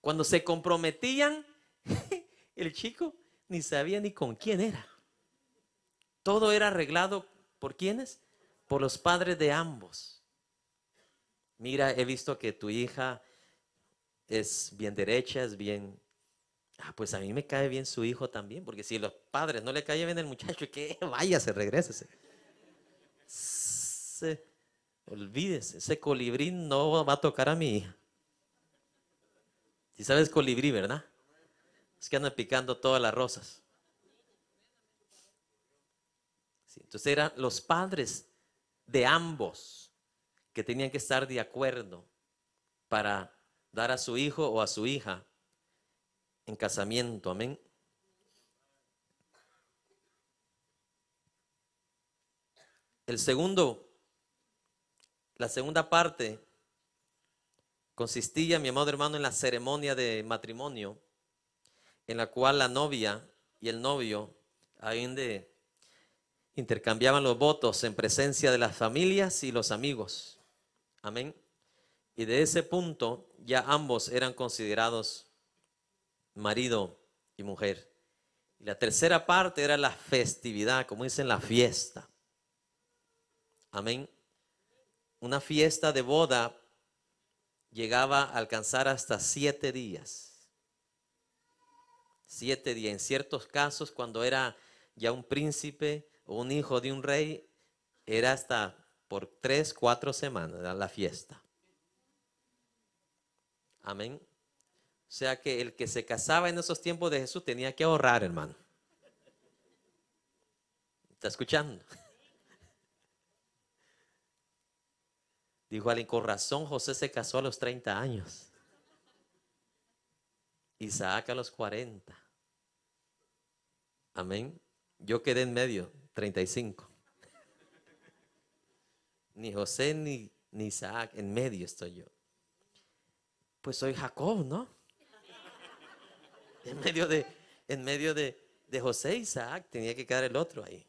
Cuando se comprometían, el chico ni sabía ni con quién era. Todo era arreglado por quienes? Por los padres de ambos mira, he visto que tu hija es bien derecha, es bien... Ah, pues a mí me cae bien su hijo también, porque si los padres no le cae bien el muchacho, que váyase, regrésese. Se, olvídese, ese colibrí no va a tocar a mi hija. Si sabes colibrí, ¿verdad? Es que anda picando todas las rosas. entonces eran los padres de ambos que tenían que estar de acuerdo para dar a su hijo o a su hija en casamiento. Amén. El segundo, la segunda parte consistía, mi amado hermano, en la ceremonia de matrimonio, en la cual la novia y el novio, aún de, intercambiaban los votos en presencia de las familias y los amigos. Amén. Y de ese punto ya ambos eran considerados marido y mujer. Y la tercera parte era la festividad, como dicen, la fiesta. Amén. Una fiesta de boda llegaba a alcanzar hasta siete días. Siete días. En ciertos casos, cuando era ya un príncipe o un hijo de un rey, era hasta por tres, cuatro semanas, la fiesta. Amén. O sea que el que se casaba en esos tiempos de Jesús tenía que ahorrar, hermano. ¿Está escuchando? Dijo alguien, con razón José se casó a los 30 años. Isaac a los 40. Amén. Yo quedé en medio, 35 ni José ni, Isaac, en medio estoy yo. Pues soy Jacob, ¿no? En medio de, en medio de, de José Isaac tenía que quedar el otro ahí.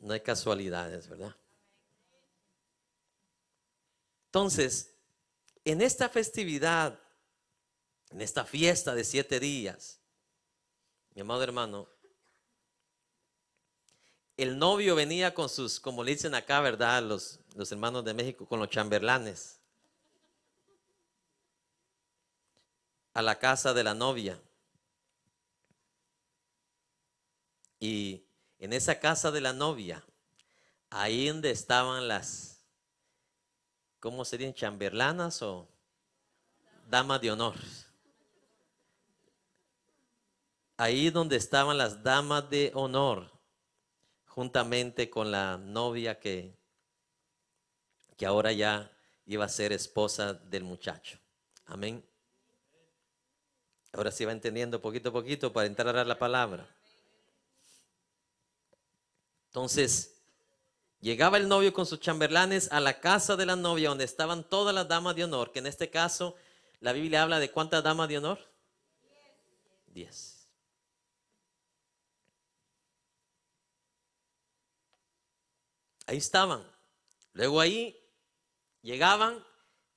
No hay casualidades, ¿verdad? Entonces, en esta festividad, en esta fiesta de siete días, mi amado hermano, el novio venía con sus, como le dicen acá, ¿verdad? Los, los hermanos de México, con los chamberlanes. A la casa de la novia. Y en esa casa de la novia, ahí donde estaban las, ¿cómo serían? ¿Chamberlanas o damas de honor? Ahí donde estaban las damas de honor juntamente con la novia que, que ahora ya iba a ser esposa del muchacho. Amén. Ahora sí va entendiendo poquito a poquito para entrar a la palabra. Entonces, llegaba el novio con sus chamberlanes a la casa de la novia donde estaban todas las damas de honor, que en este caso la Biblia habla de cuántas damas de honor. Diez. Ahí estaban. Luego ahí llegaban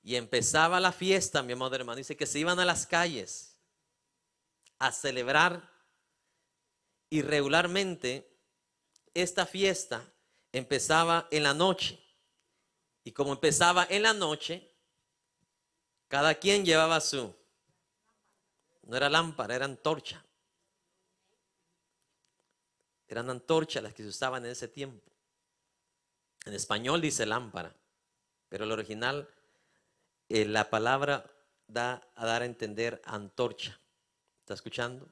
y empezaba la fiesta, mi amado hermano. Dice que se iban a las calles a celebrar y regularmente esta fiesta empezaba en la noche. Y como empezaba en la noche, cada quien llevaba su, no era lámpara, era antorcha. Eran antorchas las que se usaban en ese tiempo. En español dice lámpara, pero el original, eh, la palabra da a dar a entender antorcha. ¿Está escuchando?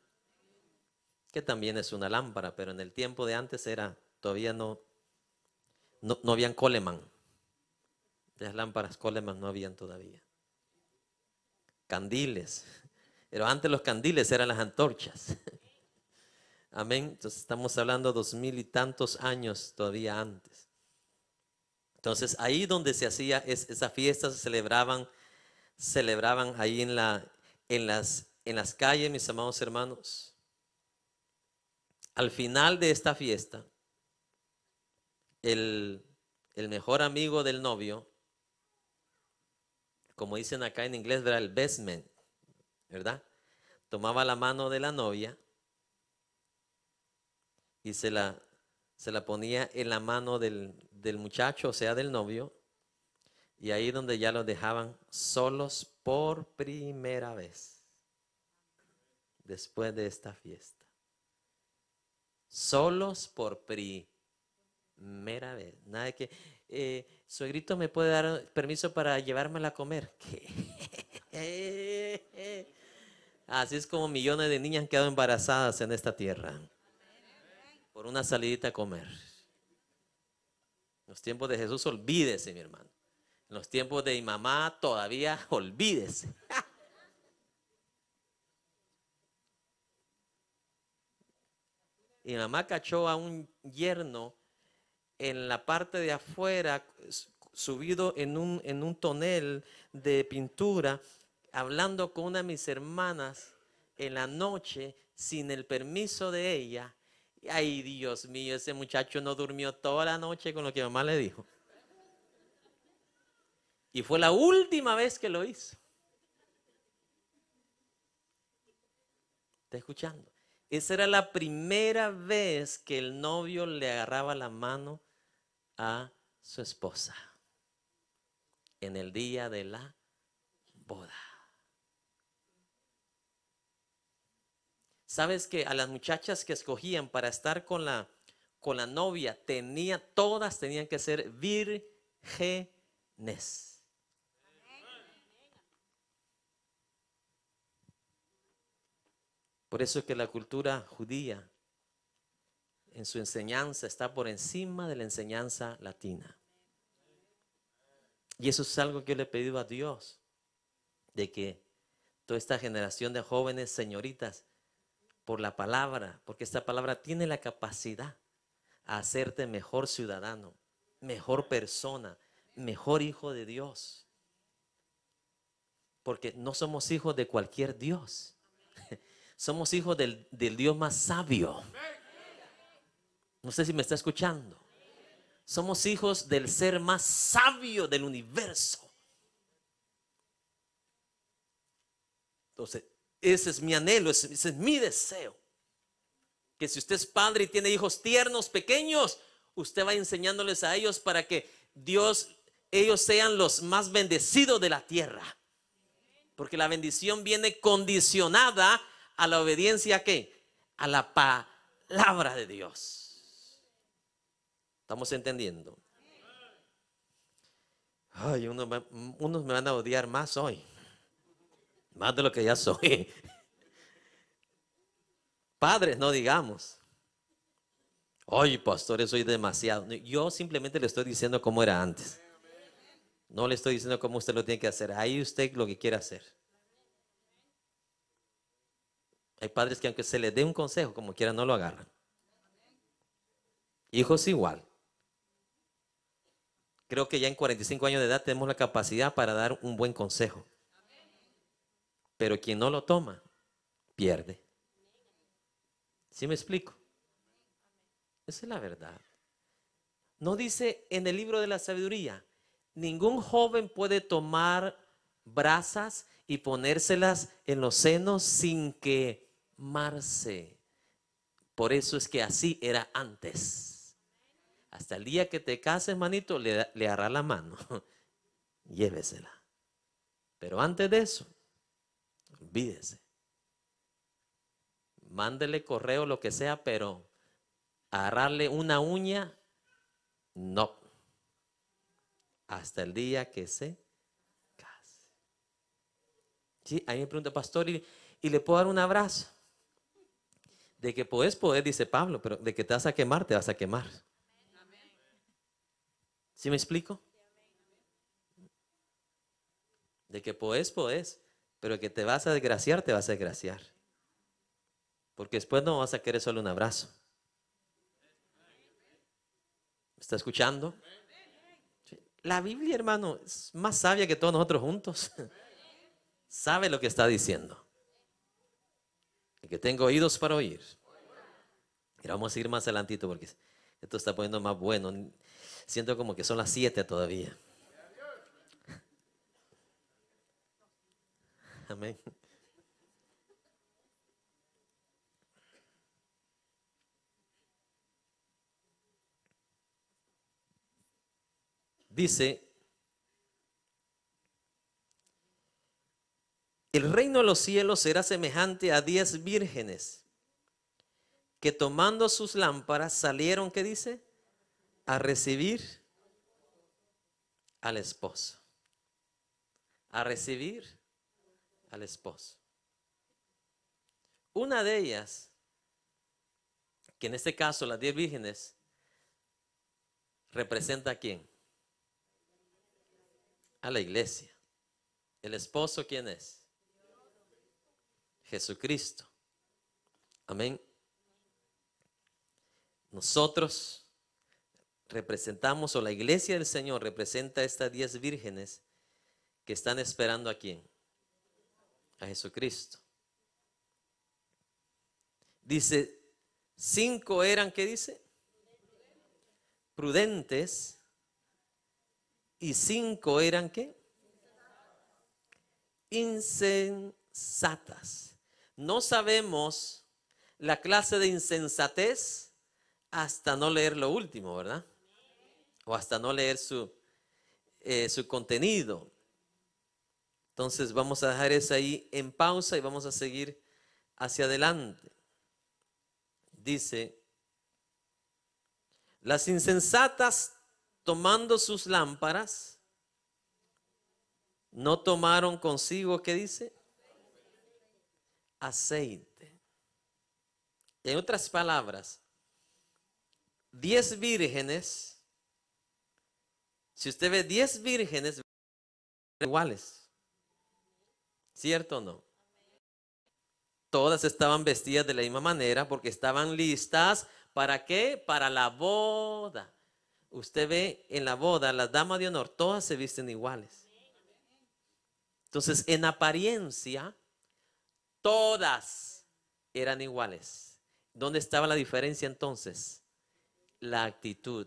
Que también es una lámpara, pero en el tiempo de antes era, todavía no, no, habían Coleman. Las lámparas Coleman no habían todavía. Candiles. Pero antes los candiles eran las antorchas. Amén. Entonces estamos hablando dos mil y tantos años todavía antes. Entonces ahí donde se hacía esa fiesta se celebraban, celebraban ahí en, la, en, las, en las calles, mis amados hermanos. Al final de esta fiesta, el, el mejor amigo del novio, como dicen acá en inglés, era el best man, ¿verdad? Tomaba la mano de la novia y se la, se la ponía en la mano del, muchacho, o sea, del novio, y ahí donde ya los dejaban solos por primera vez, después de esta fiesta. Solos por primera vez. Nada de que, eh, suegrito, ¿me puede dar permiso para llevármela a comer? Así es como millones de niñas han quedado embarazadas en esta tierra por una salidita a comer. En los tiempos de Jesús, olvídese, mi hermano. En los tiempos de mi mamá, todavía olvídese. y mi mamá cachó a un yerno en la parte de afuera, subido en un, en un tonel de pintura, hablando con una de mis hermanas en la noche, sin el permiso de ella, Ay, Dios mío, ese muchacho no durmió toda la noche con lo que mamá le dijo. Y fue la última vez que lo hizo. ¿Está escuchando? Esa era la primera vez que el novio le agarraba la mano a su esposa en el día de la boda. Sabes que a las muchachas que escogían para estar con la, con la novia, tenía, todas tenían que ser virgenes. Por eso es que la cultura judía en su enseñanza está por encima de la enseñanza latina. Y eso es algo que yo le he pedido a Dios, de que toda esta generación de jóvenes señoritas por la palabra, porque esta palabra tiene la capacidad a hacerte mejor ciudadano, mejor persona, mejor hijo de Dios. Porque no somos hijos de cualquier Dios. Somos hijos del, del Dios más sabio. No sé si me está escuchando. Somos hijos del ser más sabio del universo. Entonces, ese es mi anhelo, ese, es mi deseo. Que si usted es padre y tiene hijos tiernos, pequeños, usted va enseñándoles a ellos para que Dios, ellos sean los más bendecidos de la tierra. Porque la bendición viene condicionada a la obediencia que a la palabra de Dios. ¿Estamos entendiendo? Ay, unos me van a odiar más hoy más de lo que ya soy. Padres, no digamos. Oye, pastor, soy demasiado. Yo simplemente le estoy diciendo cómo era antes. No le estoy diciendo cómo usted lo tiene que hacer. Ahí usted lo que quiere hacer. Hay padres que aunque se le dé un consejo, como quiera, no lo agarran. Hijos igual. Creo que ya en 45 años de edad tenemos la capacidad para dar un buen consejo. Pero quien no lo toma, pierde. ¿Sí me explico? Esa es la verdad. No dice en el libro de la sabiduría, ningún joven puede tomar brasas y ponérselas en los senos sin quemarse. Por eso es que así era antes. Hasta el día que te cases, manito, le, le hará la mano. Llévesela. Pero antes de eso, olvídese. Mándele correo, lo que sea, pero agarrarle una uña, no. Hasta el día que se case. Sí, ahí me pregunta, pastor, ¿y, le puedo dar un abrazo? De que puedes poder, dice Pablo, pero de que te vas a quemar, te vas a quemar. ¿Sí me explico? De que podés, podés. Pero que te vas a desgraciar, te vas a desgraciar. Porque después no vas a querer solo un abrazo. ¿Me está escuchando? La Biblia, hermano, es más sabia que todos nosotros juntos. Sabe lo que está diciendo. Y que tengo oídos para oír. y vamos a ir más adelantito porque esto está poniendo más bueno. Siento como que son las siete todavía. Amén. Dice, el reino de los cielos será semejante a diez vírgenes que tomando sus lámparas salieron, ¿qué dice? A recibir al esposo. A recibir al esposo. Una de ellas, que en este caso las diez vírgenes, representa a quién? A la iglesia. ¿El esposo quién es? Jesucristo. Amén. Nosotros representamos, o la iglesia del Señor representa a estas diez vírgenes que están esperando a quién? a Jesucristo. Dice, cinco eran, ¿qué dice? Prudentes. Y cinco eran, ¿qué? Insensatas. No sabemos la clase de insensatez hasta no leer lo último, ¿verdad? O hasta no leer su, eh, su contenido. Entonces vamos a dejar eso ahí en pausa y vamos a seguir hacia adelante. Dice, las insensatas tomando sus lámparas, no tomaron consigo, ¿qué dice? Aceite. En otras palabras, diez vírgenes, si usted ve diez vírgenes iguales, ¿Cierto o no? Todas estaban vestidas de la misma manera porque estaban listas. ¿Para qué? Para la boda. Usted ve en la boda, las damas de honor, todas se visten iguales. Entonces, en apariencia, todas eran iguales. ¿Dónde estaba la diferencia entonces? La actitud.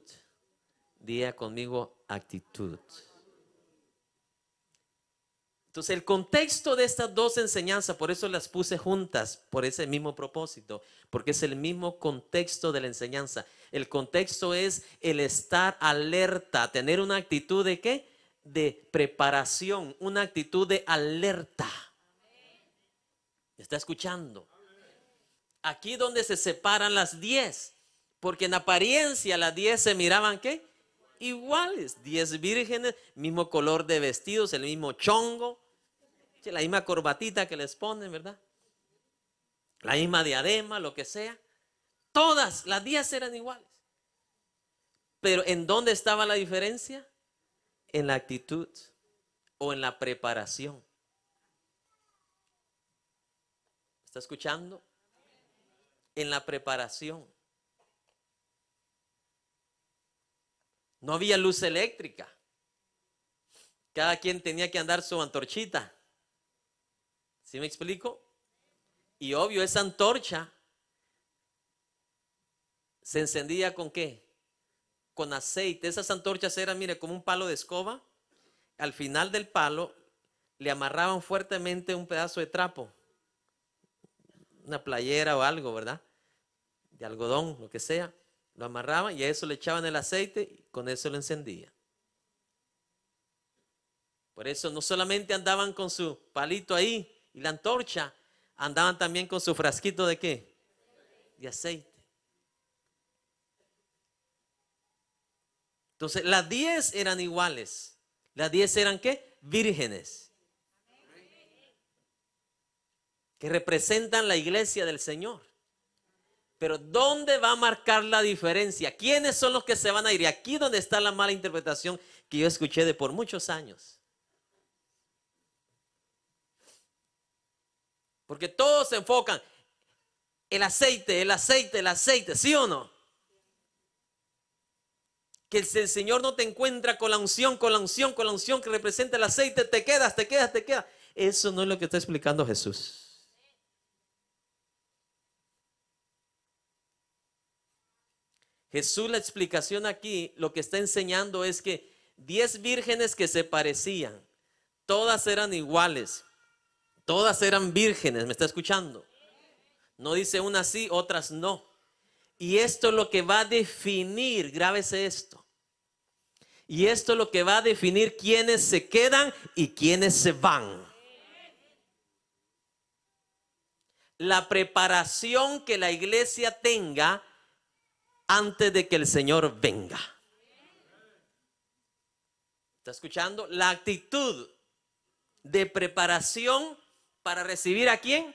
Día conmigo, actitud. Entonces, el contexto de estas dos enseñanzas, por eso las puse juntas, por ese mismo propósito, porque es el mismo contexto de la enseñanza. El contexto es el estar alerta, tener una actitud de qué? De preparación, una actitud de alerta. está escuchando? Aquí donde se separan las diez, porque en apariencia las diez se miraban qué? iguales, diez vírgenes, mismo color de vestidos, el mismo chongo, la misma corbatita que les ponen, ¿verdad? La misma diadema, lo que sea. Todas las diez eran iguales. Pero ¿en dónde estaba la diferencia? En la actitud o en la preparación. ¿Está escuchando? En la preparación. No había luz eléctrica. Cada quien tenía que andar su antorchita. ¿Sí me explico? Y obvio, esa antorcha se encendía con qué? Con aceite. Esas antorchas eran, mire, como un palo de escoba. Al final del palo le amarraban fuertemente un pedazo de trapo, una playera o algo, ¿verdad? De algodón, lo que sea. Lo amarraban y a eso le echaban el aceite y con eso lo encendían. Por eso no solamente andaban con su palito ahí y la antorcha, andaban también con su frasquito de qué? De aceite. Entonces, las diez eran iguales. Las diez eran qué? Vírgenes. Que representan la iglesia del Señor. Pero ¿dónde va a marcar la diferencia? ¿Quiénes son los que se van a ir? Y aquí donde está la mala interpretación que yo escuché de por muchos años. Porque todos se enfocan el aceite, el aceite, el aceite, ¿sí o no? Que el Señor no te encuentra con la unción, con la unción, con la unción que representa el aceite, te quedas, te quedas, te quedas. Eso no es lo que está explicando Jesús. Jesús la explicación aquí lo que está enseñando es que diez vírgenes que se parecían, todas eran iguales, todas eran vírgenes, ¿me está escuchando? No dice unas sí, otras no. Y esto es lo que va a definir, grábese esto. Y esto es lo que va a definir quiénes se quedan y quiénes se van. La preparación que la iglesia tenga antes de que el Señor venga. ¿Está escuchando? La actitud de preparación para recibir a quién?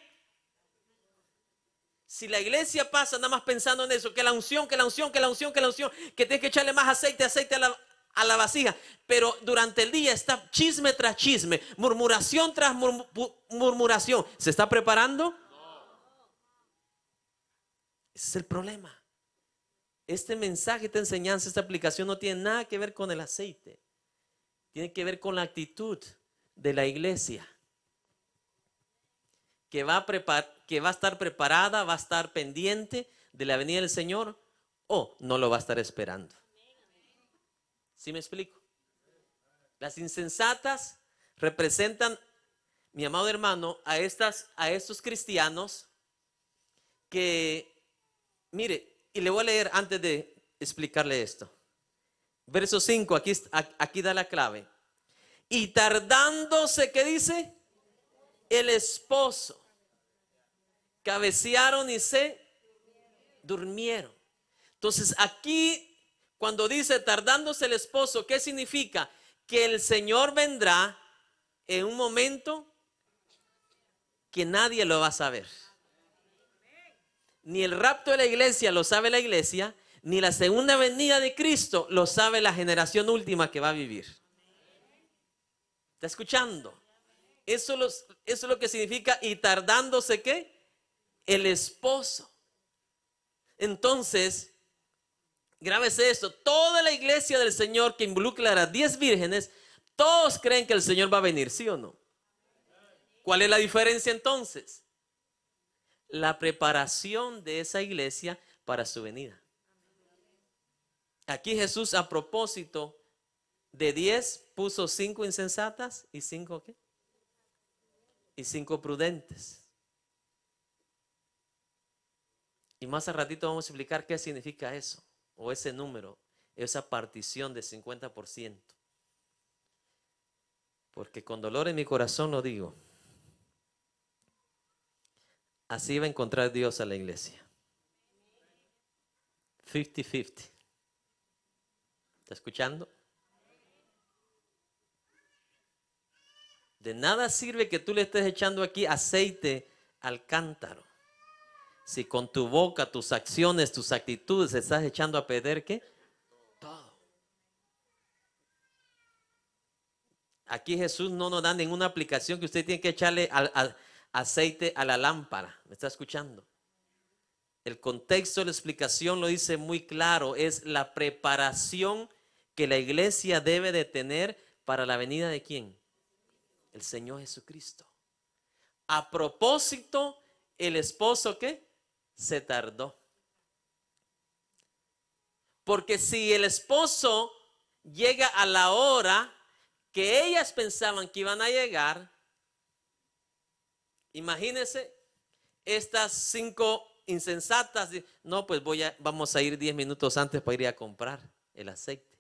Si la iglesia pasa nada más pensando en eso, que la unción, que la unción, que la unción, que la unción, que tienes que echarle más aceite, aceite a la, a vasija, pero durante el día está chisme tras chisme, murmuración tras murmuración. ¿Se está preparando? Ese es el problema este mensaje, esta enseñanza, esta aplicación no tiene nada que ver con el aceite. Tiene que ver con la actitud de la iglesia. Que va, a estar preparada, va a estar pendiente de la venida del Señor o no lo va a estar esperando. ¿Sí me explico? Las insensatas representan, mi amado hermano, a, a estos cristianos que, mire, y le voy a leer antes de explicarle esto. Verso 5, aquí, aquí da la clave. Y tardándose, ¿qué dice? El esposo. Cabecearon y se durmieron. Entonces aquí, cuando dice tardándose el esposo, ¿qué significa? Que el Señor vendrá en un momento que nadie lo va a saber. Ni el rapto de la iglesia lo sabe la iglesia, ni la segunda venida de Cristo lo sabe la generación última que va a vivir. ¿Está escuchando? Eso, es lo que significa y tardándose qué? El esposo. Entonces, grábese esto, toda la iglesia del Señor que involucra a las 10 vírgenes, todos creen que el Señor va a venir, ¿sí o no? ¿Cuál es la diferencia entonces? la preparación de esa iglesia para su venida. Aquí Jesús a propósito de 10 puso 5 insensatas y 5 qué? Y cinco prudentes. Y más al ratito vamos a explicar qué significa eso, o ese número, esa partición de 50%. Porque con dolor en mi corazón lo digo. Así va a encontrar Dios a la iglesia. 50-50. ¿Está escuchando? De nada sirve que tú le estés echando aquí aceite al cántaro. Si con tu boca, tus acciones, tus actitudes estás echando a perder, ¿qué? Todo. Aquí Jesús no nos da ninguna aplicación que usted tiene que echarle al, al, aceite a la lámpara. ¿Me está escuchando? El contexto de la explicación lo dice muy claro, es la preparación que la iglesia debe de tener para la venida de quién? El Señor Jesucristo. A propósito, el esposo que se tardó. Porque si el esposo llega a la hora que ellas pensaban que iban a llegar, Imagínense estas cinco insensatas. No, pues vamos a ir diez minutos antes para ir a comprar el aceite.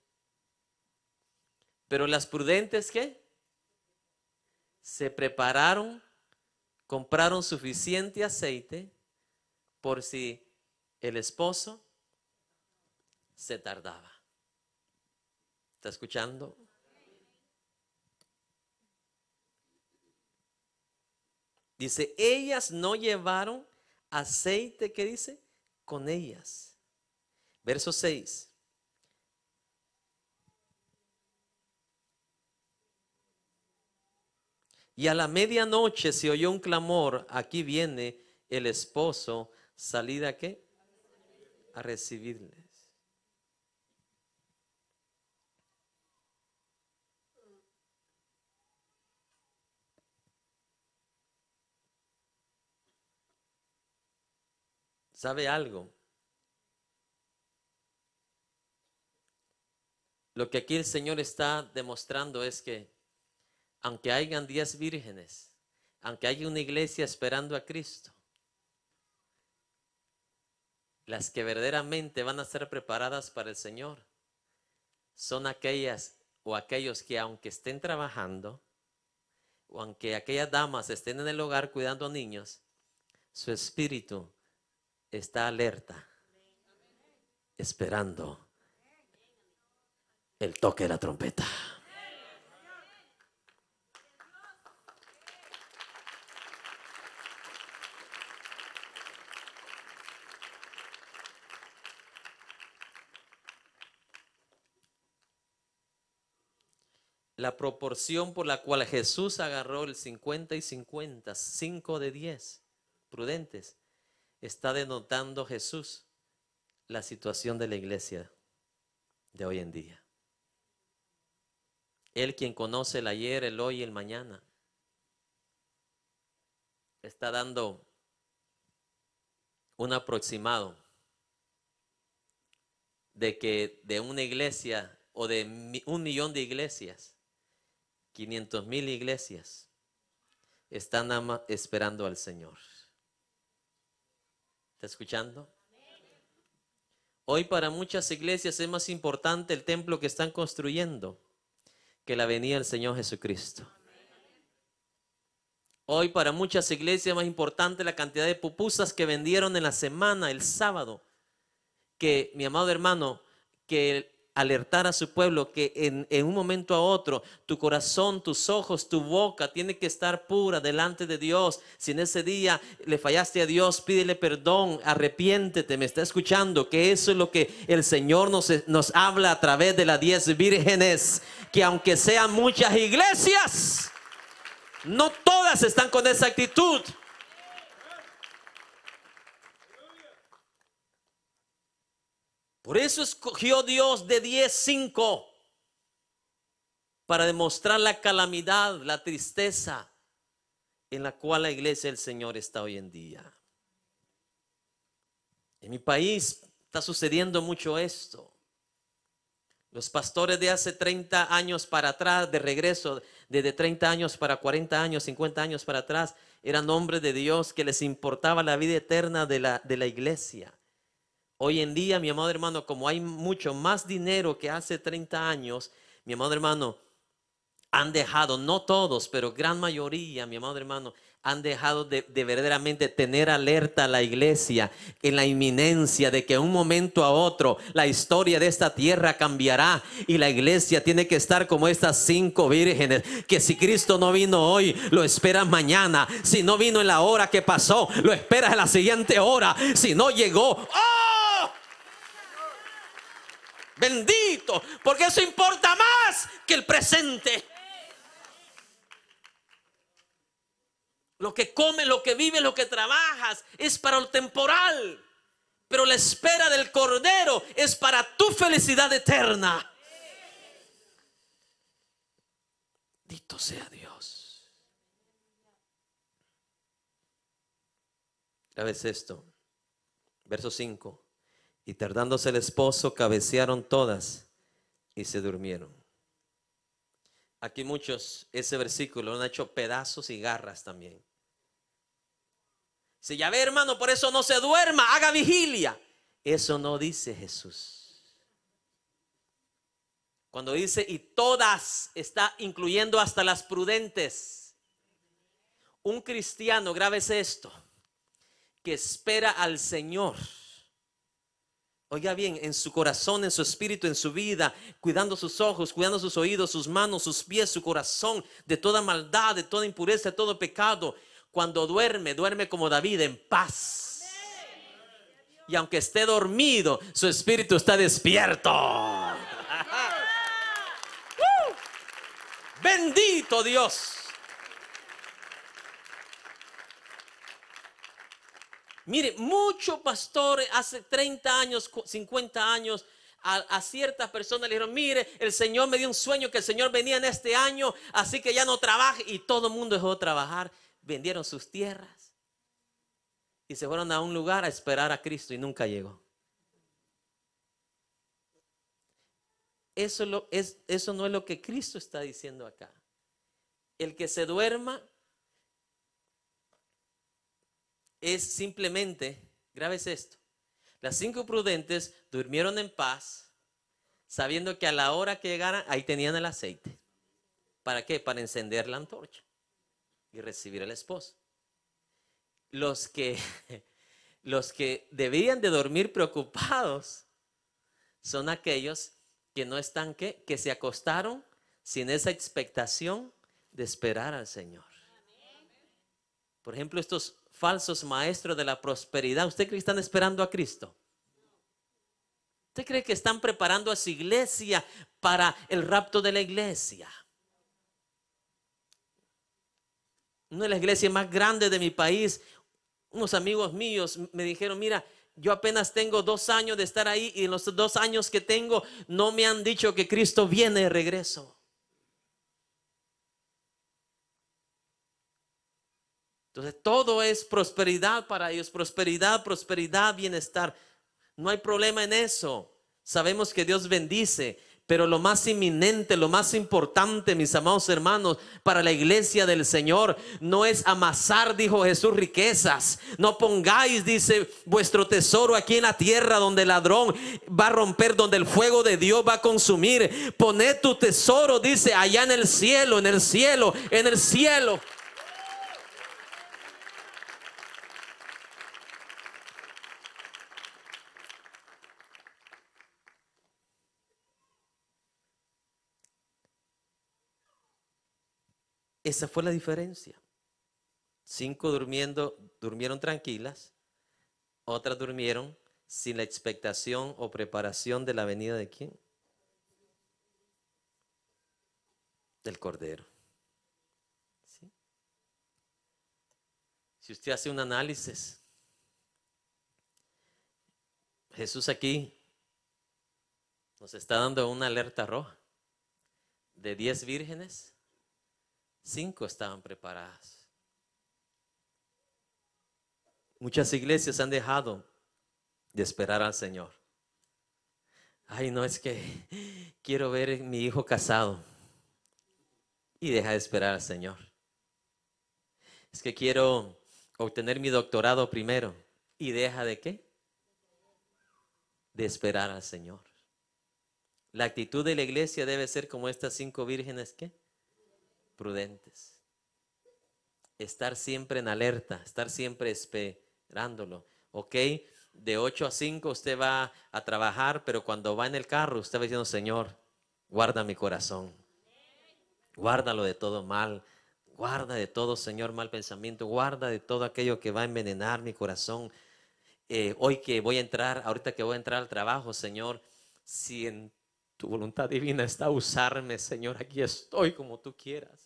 Pero las prudentes, ¿qué? Se prepararon, compraron suficiente aceite por si el esposo se tardaba. ¿Está escuchando? Dice, ellas no llevaron aceite, ¿qué dice? Con ellas. Verso 6. Y a la medianoche se oyó un clamor, aquí viene el esposo, salida qué? A recibirle. ¿Sabe algo? Lo que aquí el Señor está demostrando es que aunque hayan días vírgenes, aunque haya una iglesia esperando a Cristo, las que verdaderamente van a ser preparadas para el Señor son aquellas o aquellos que aunque estén trabajando, o aunque aquellas damas estén en el hogar cuidando a niños, su espíritu está alerta, esperando el toque de la trompeta. la proporción por la cual Jesús agarró el 50 y 50, 5 de 10 prudentes, está denotando Jesús la situación de la iglesia de hoy en día. Él quien conoce el ayer, el hoy y el mañana, está dando un aproximado de que de una iglesia o de un millón de iglesias, 500 mil iglesias, están esperando al Señor escuchando? Hoy para muchas iglesias es más importante el templo que están construyendo que la venida del Señor Jesucristo. Hoy para muchas iglesias es más importante la cantidad de pupusas que vendieron en la semana, el sábado, que mi amado hermano, que alertar a su pueblo que en, un momento a otro tu corazón, tus ojos, tu boca tiene que estar pura delante de Dios. Si en ese día le fallaste a Dios, pídele perdón, arrepiéntete, me está escuchando, que eso es lo que el Señor nos, nos habla a través de las diez vírgenes, que aunque sean muchas iglesias, no todas están con esa actitud. Por eso escogió Dios de 10, 5 para demostrar la calamidad, la tristeza en la cual la iglesia del Señor está hoy en día. En mi país está sucediendo mucho esto. Los pastores de hace 30 años para atrás, de regreso, desde 30 años para 40 años, 50 años para atrás, eran hombres de Dios que les importaba la vida eterna de la, de la iglesia. Hoy en día, mi amado hermano, como hay mucho más dinero que hace 30 años, mi amado hermano, han dejado, no todos, pero gran mayoría, mi amado hermano, han dejado de, verdaderamente tener alerta a la iglesia en la inminencia de que un momento a otro la historia de esta tierra cambiará y la iglesia tiene que estar como estas cinco vírgenes, que si Cristo no vino hoy, lo espera mañana, si no vino en la hora que pasó, lo espera en la siguiente hora, si no llegó, ¡oh! Bendito, porque eso importa más que el presente. Lo que comes, lo que vives, lo que trabajas es para el temporal. Pero la espera del Cordero es para tu felicidad eterna. Bendito sea Dios. ¿Sabes esto? Verso 5. Y tardándose el esposo, cabecearon todas y se durmieron. Aquí muchos ese versículo han hecho pedazos y garras también. Si ya ve hermano, por eso no se duerma, haga vigilia. Eso no dice Jesús. Cuando dice y todas está incluyendo hasta las prudentes. Un cristiano, es esto, que espera al Señor Oiga bien, en su corazón, en su espíritu, en su vida, cuidando sus ojos, cuidando sus oídos, sus manos, sus pies, su corazón, de toda maldad, de toda impureza, de todo pecado. Cuando duerme, duerme como David, en paz. Y aunque esté dormido, su espíritu está despierto. Bendito Dios. Mire, muchos pastores hace 30 años, 50 años, a, ciertas personas le dijeron, mire, el Señor me dio un sueño que el Señor venía en este año, así que ya no trabaje. Y todo el mundo dejó de trabajar, vendieron sus tierras y se fueron a un lugar a esperar a Cristo y nunca llegó. Eso, eso no es lo que Cristo está diciendo acá. El que se duerma es simplemente, grabes esto, las cinco prudentes durmieron en paz, sabiendo que a la hora que llegaran, ahí tenían el aceite. ¿Para qué? Para encender la antorcha y recibir al esposo. Los que, los que debían de dormir preocupados son aquellos que no están, Que se acostaron sin esa expectación de esperar al Señor. Por ejemplo, estos falsos maestros de la prosperidad. ¿Usted cree que están esperando a Cristo? ¿Usted cree que están preparando a su iglesia para el rapto de la iglesia? Una de las iglesias más grandes de mi país, unos amigos míos me dijeron, mira, yo apenas tengo dos años de estar ahí y en los dos años que tengo no me han dicho que Cristo viene de regreso. Entonces todo es prosperidad para ellos, prosperidad, prosperidad, bienestar. No hay problema en eso. Sabemos que Dios bendice, pero lo más inminente, lo más importante, mis amados hermanos, para la iglesia del Señor, no es amasar, dijo Jesús, riquezas. No pongáis, dice, vuestro tesoro aquí en la tierra donde el ladrón va a romper, donde el fuego de Dios va a consumir. Poned tu tesoro, dice, allá en el cielo, en el cielo, en el cielo. Esa fue la diferencia. Cinco durmiendo, durmieron tranquilas, otras durmieron sin la expectación o preparación de la venida de quién? Del Cordero. Si usted hace un análisis, Jesús aquí nos está dando una alerta roja de diez vírgenes Cinco estaban preparadas. Muchas iglesias han dejado de esperar al Señor. Ay, no es que quiero ver a mi hijo casado y deja de esperar al Señor. Es que quiero obtener mi doctorado primero y deja de qué? De esperar al Señor. La actitud de la iglesia debe ser como estas cinco vírgenes que prudentes. Estar siempre en alerta, estar siempre esperándolo. ¿Ok? De 8 a 5 usted va a trabajar, pero cuando va en el carro usted va diciendo, Señor, guarda mi corazón. Guárdalo de todo mal. Guarda de todo, Señor, mal pensamiento. Guarda de todo aquello que va a envenenar mi corazón. Eh, hoy que voy a entrar, ahorita que voy a entrar al trabajo, Señor, si tu voluntad divina está a usarme, Señor. Aquí estoy como tú quieras.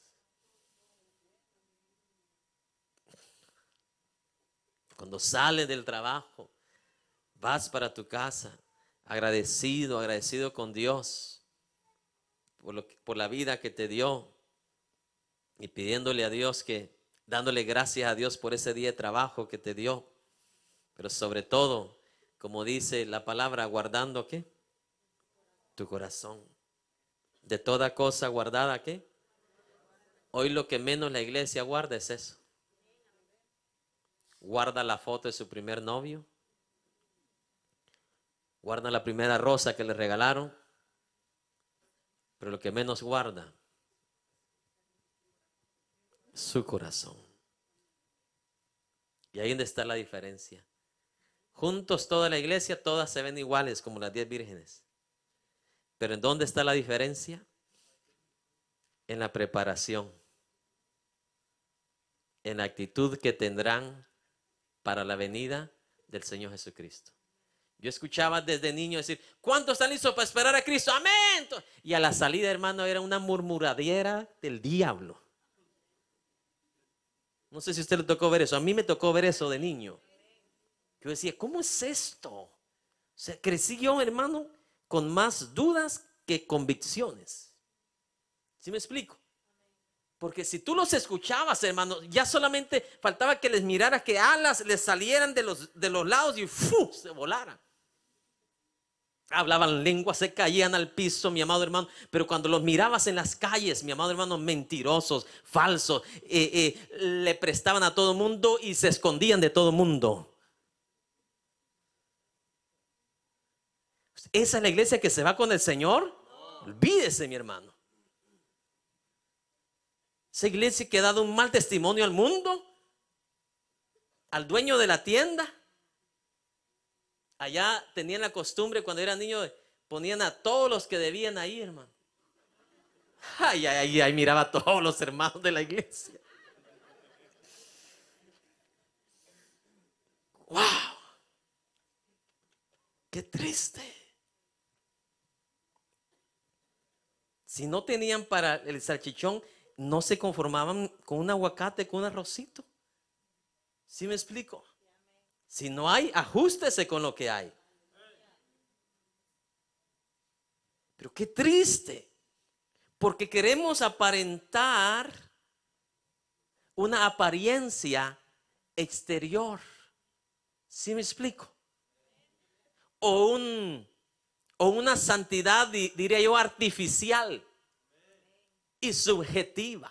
Cuando sales del trabajo, vas para tu casa agradecido, agradecido con Dios por, por la vida que te dio y pidiéndole a Dios que, dándole gracias a Dios por ese día de trabajo que te dio, pero sobre todo, como dice la palabra, guardando qué? tu corazón. De toda cosa guardada, ¿qué? Hoy lo que menos la iglesia guarda es eso. Guarda la foto de su primer novio. Guarda la primera rosa que le regalaron. Pero lo que menos guarda, su corazón. Y ahí está la diferencia. Juntos toda la iglesia, todas se ven iguales como las diez vírgenes. Pero ¿en dónde está la diferencia? En la preparación, en la actitud que tendrán para la venida del Señor Jesucristo. Yo escuchaba desde niño decir, ¿cuántos están listos para esperar a Cristo? Amén. Y a la salida, hermano, era una murmuradera del diablo. No sé si a usted le tocó ver eso. A mí me tocó ver eso de niño. Yo decía, ¿cómo es esto? O sea, crecí yo, hermano, con más dudas que convicciones. si me explico? Porque si tú los escuchabas, hermano, ya solamente faltaba que les Mirara que alas les salieran de los, de los lados y se volaran. Hablaban lengua, se caían al piso, mi amado hermano. Pero cuando los mirabas en las calles, mi amado hermano, mentirosos, falsos, eh, eh, le prestaban a todo mundo y se escondían de todo mundo. ¿Esa es la iglesia que se va con el Señor? Olvídese, mi hermano. Esa iglesia que ha dado un mal testimonio al mundo, al dueño de la tienda. Allá tenían la costumbre cuando eran niños, ponían a todos los que debían ahí, hermano. Ay, ay, ay, miraba a todos los hermanos de la iglesia. ¡Wow! ¡Qué triste! Si no tenían para el salchichón, no se conformaban con un aguacate, con un arrocito. ¿Sí me explico? Si no hay, ajustese con lo que hay. Pero qué triste, porque queremos aparentar una apariencia exterior. ¿Sí me explico? O, un, o una santidad, diría yo, artificial y subjetiva.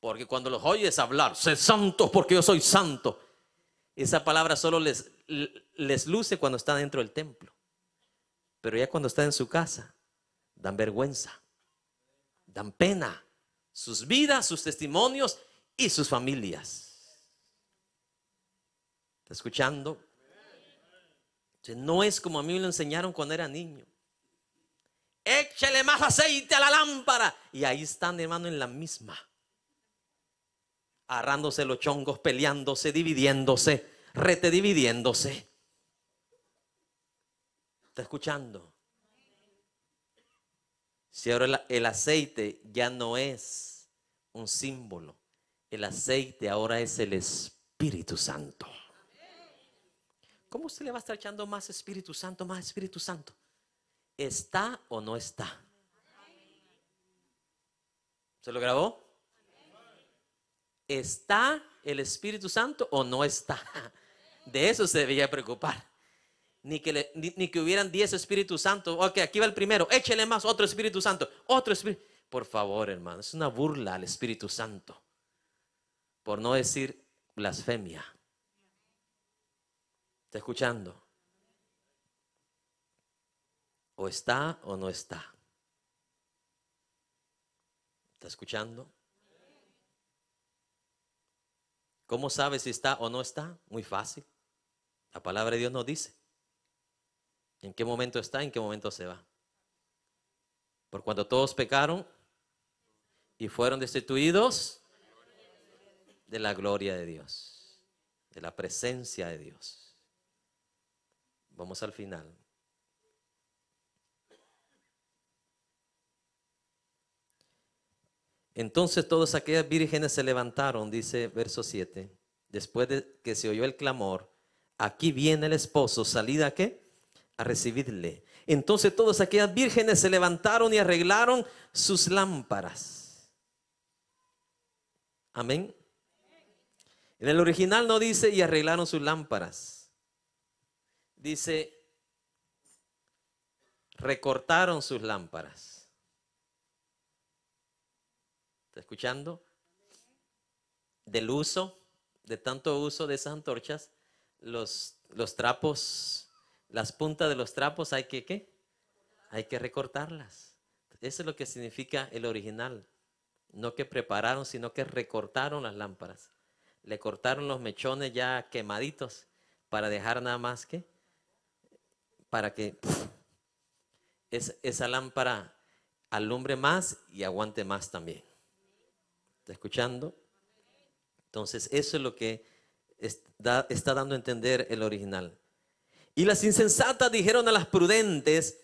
Porque cuando los oyes hablar, sé santo porque yo soy santo. Esa palabra solo les, les luce cuando está dentro del templo. Pero ya cuando está en su casa, dan vergüenza, dan pena. Sus vidas, sus testimonios y sus familias. ¿Está escuchando? no es como a mí me lo enseñaron cuando era niño. Échale más aceite a la lámpara. Y ahí están, hermano, en la misma. Arrándose los chongos, peleándose, dividiéndose, rete dividiéndose. ¿Está escuchando? Si ahora el aceite ya no es un símbolo, el aceite ahora es el Espíritu Santo. ¿Cómo usted le va a estar echando más Espíritu Santo, más Espíritu Santo? ¿Está o no está? ¿Se lo grabó? ¿Está el Espíritu Santo o no está? De eso se debía preocupar. Ni que, ni, que hubieran 10 Espíritus Santos. Ok, aquí va el primero. Échele más otro Espíritu Santo. Otro Espíritu. Por favor, hermano. Es una burla al Espíritu Santo. Por no decir blasfemia. ¿Está escuchando? O está o no está. ¿Está escuchando? ¿Cómo sabe si está o no está? Muy fácil. La palabra de Dios nos dice. ¿En qué momento está? ¿En qué momento se va? Por cuando todos pecaron y fueron destituidos de la gloria de Dios, de la presencia de Dios. Vamos al final. Entonces todas aquellas vírgenes se levantaron, dice verso 7, después de que se oyó el clamor, aquí viene el esposo, salida qué? A recibirle. Entonces todas aquellas vírgenes se levantaron y arreglaron sus lámparas. Amén. En el original no dice y arreglaron sus lámparas. Dice recortaron sus lámparas escuchando? Del uso, de tanto uso de esas antorchas, los, los trapos, las puntas de los trapos hay que, ¿qué? Hay que recortarlas. Eso es lo que significa el original. No que prepararon, sino que recortaron las lámparas. Le cortaron los mechones ya quemaditos para dejar nada más que, para que esa lámpara alumbre más y aguante más también. ¿Está escuchando? Entonces, eso es lo que está, dando a entender el original. Y las insensatas dijeron a las prudentes,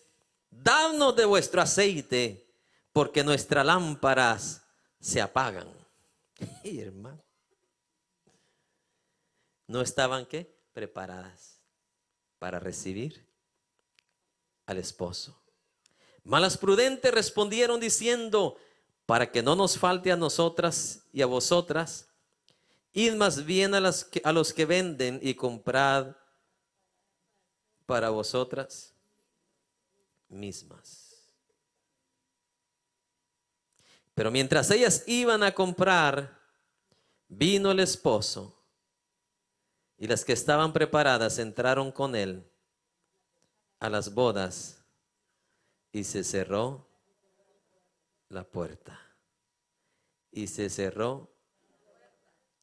danos de vuestro aceite, porque nuestras lámparas se apagan. Y hermano, no estaban qué? Preparadas para recibir al esposo. Malas prudentes respondieron diciendo, para que no nos falte a nosotras y a vosotras, id más bien a, las que, a los que venden y comprad para vosotras mismas. Pero mientras ellas iban a comprar, vino el esposo y las que estaban preparadas entraron con él a las bodas y se cerró la puerta. Y se cerró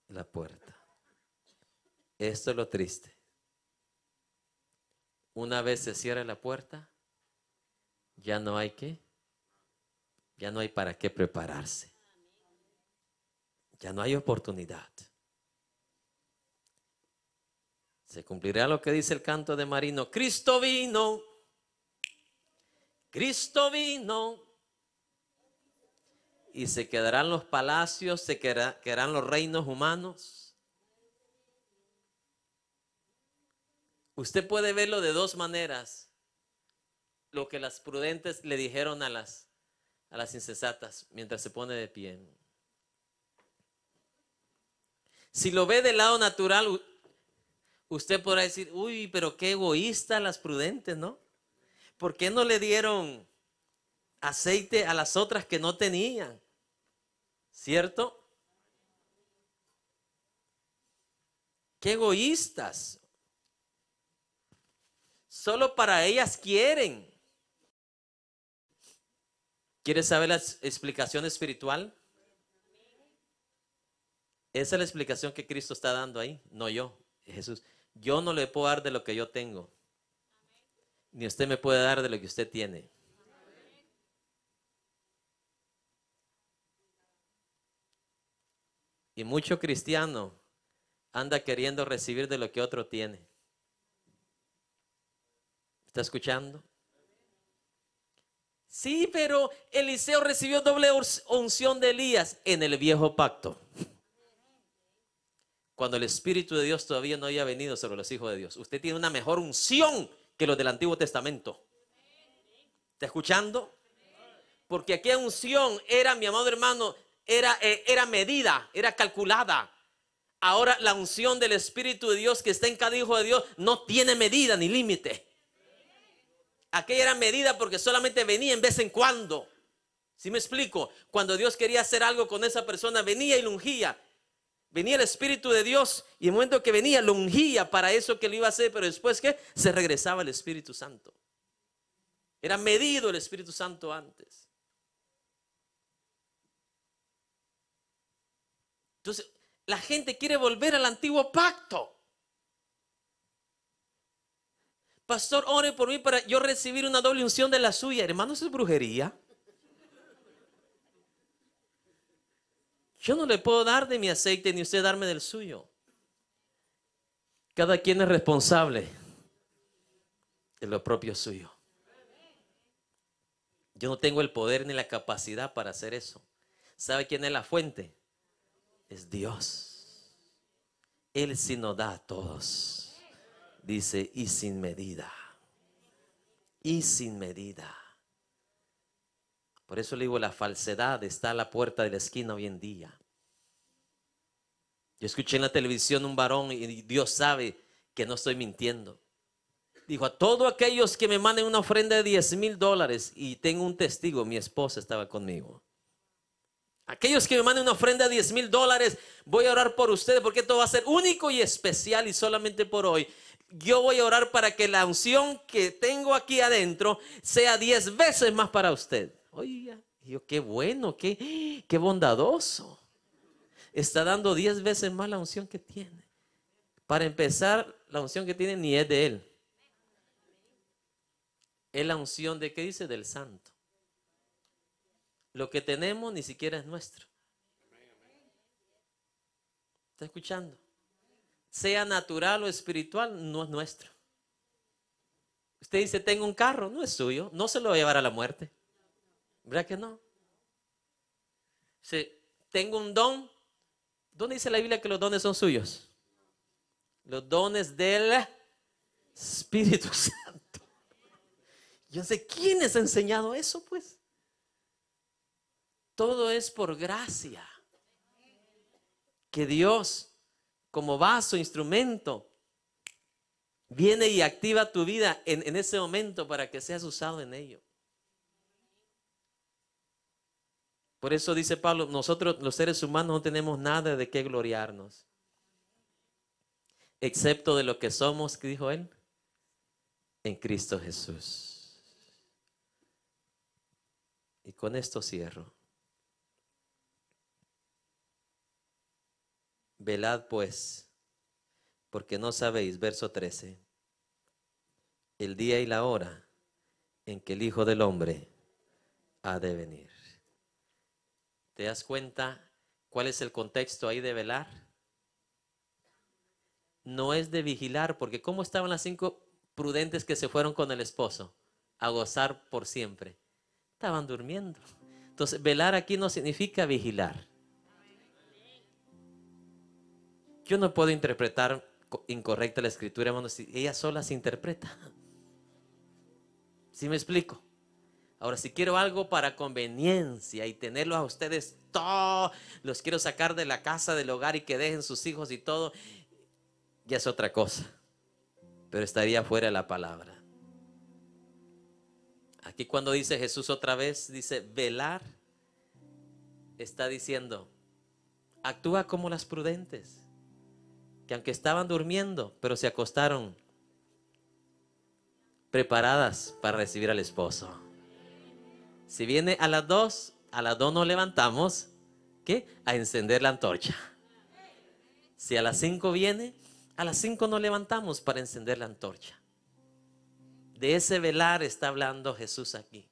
la puerta. Esto es lo triste. Una vez se cierra la puerta, ya no hay que, ya no hay para qué prepararse. Ya no hay oportunidad. Se cumplirá lo que dice el canto de Marino. Cristo vino. Cristo vino y se quedarán los palacios, se quedarán, los reinos humanos. Usted puede verlo de dos maneras. Lo que las prudentes le dijeron a las, a las insensatas mientras se pone de pie. Si lo ve del lado natural, usted podrá decir, uy, pero qué egoísta las prudentes, ¿no? ¿Por qué no le dieron aceite a las otras que no tenían? ¿Cierto? Qué egoístas. Solo para ellas quieren. ¿Quieres saber la explicación espiritual? Esa es la explicación que Cristo está dando ahí, no yo, Jesús. Yo no le puedo dar de lo que yo tengo, ni usted me puede dar de lo que usted tiene. Y mucho cristiano anda queriendo recibir de lo que otro tiene. ¿Está escuchando? Sí, pero Eliseo recibió doble unción de Elías en el viejo pacto. Cuando el Espíritu de Dios todavía no había venido sobre los hijos de Dios. Usted tiene una mejor unción que los del Antiguo Testamento. ¿Está escuchando? Porque aquella unción era, mi amado hermano, eh, era, medida, era calculada. Ahora la unción del Espíritu de Dios que está en cada hijo de Dios no tiene medida ni límite. Aquella era medida porque solamente venía en vez en cuando. Si me explico? Cuando Dios quería hacer algo con esa persona, venía y lo ungía. Venía el Espíritu de Dios y en el momento que venía, lo ungía para eso que lo iba a hacer, pero después que se regresaba el Espíritu Santo. Era medido el Espíritu Santo antes. Entonces, la gente quiere volver al antiguo pacto. Pastor, ore por mí para yo recibir una doble unción de la suya. Hermano, eso es brujería. Yo no le puedo dar de mi aceite ni usted darme del suyo. Cada quien es responsable de lo propio suyo. Yo no tengo el poder ni la capacidad para hacer eso. ¿Sabe quién es la fuente? es Dios. Él si nos da a todos. Dice, y sin medida. Y sin medida. Por eso le digo, la falsedad está a la puerta de la esquina hoy en día. Yo escuché en la televisión un varón y Dios sabe que no estoy mintiendo. Dijo, a todos aquellos que me manden una ofrenda de 10 mil dólares y tengo un testigo, mi esposa estaba conmigo. Aquellos que me manden una ofrenda de 10 mil dólares, voy a orar por ustedes porque esto va a ser único y especial y solamente por hoy. Yo voy a orar para que la unción que tengo aquí adentro sea 10 veces más para usted. Oiga, yo qué bueno, qué, qué bondadoso. Está dando 10 veces más la unción que tiene. Para empezar, la unción que tiene ni es de él. Es la unción de, ¿qué dice? Del santo. Lo que tenemos ni siquiera es nuestro. ¿Está escuchando? Sea natural o espiritual, no es nuestro. Usted dice, tengo un carro, no es suyo, no se lo va a llevar a la muerte. ¿Verdad que no? Si tengo un don, ¿dónde dice la Biblia que los dones son suyos? Los dones del Espíritu Santo. Yo sé quién les ha enseñado eso, pues. Todo es por gracia. Que Dios, como vaso, instrumento, viene y activa tu vida en, ese momento para que seas usado en ello. Por eso dice Pablo, nosotros los seres humanos no tenemos nada de qué gloriarnos, excepto de lo que somos, que dijo él, en Cristo Jesús. Y con esto cierro. Velad pues, porque no sabéis, verso 13, el día y la hora en que el Hijo del Hombre ha de venir. ¿Te das cuenta cuál es el contexto ahí de velar? No es de vigilar, porque ¿cómo estaban las cinco prudentes que se fueron con el esposo a gozar por siempre? Estaban durmiendo. Entonces, velar aquí no significa vigilar. Yo no puedo interpretar incorrecta la escritura, hermano, si ella sola se interpreta. ¿Sí me explico? Ahora, si quiero algo para conveniencia y tenerlo a ustedes todos, los quiero sacar de la casa, del hogar y que dejen sus hijos y todo, ya es otra cosa. Pero estaría fuera de la palabra. Aquí cuando dice Jesús otra vez, dice velar, está diciendo, actúa como las prudentes que aunque estaban durmiendo, pero se acostaron preparadas para recibir al esposo. Si viene a las dos, a las dos nos levantamos, ¿qué? A encender la antorcha. Si a las cinco viene, a las cinco nos levantamos para encender la antorcha. De ese velar está hablando Jesús aquí,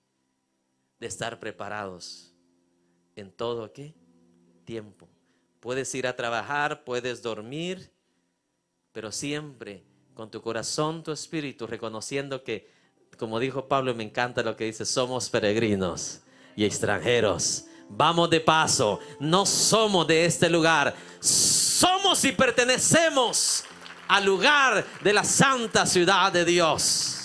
de estar preparados en todo qué tiempo. Puedes ir a trabajar, puedes dormir, pero siempre con tu corazón, tu espíritu, reconociendo que, como dijo Pablo, me encanta lo que dice, somos peregrinos y extranjeros. Vamos de paso, no somos de este lugar, somos y pertenecemos al lugar de la santa ciudad de Dios.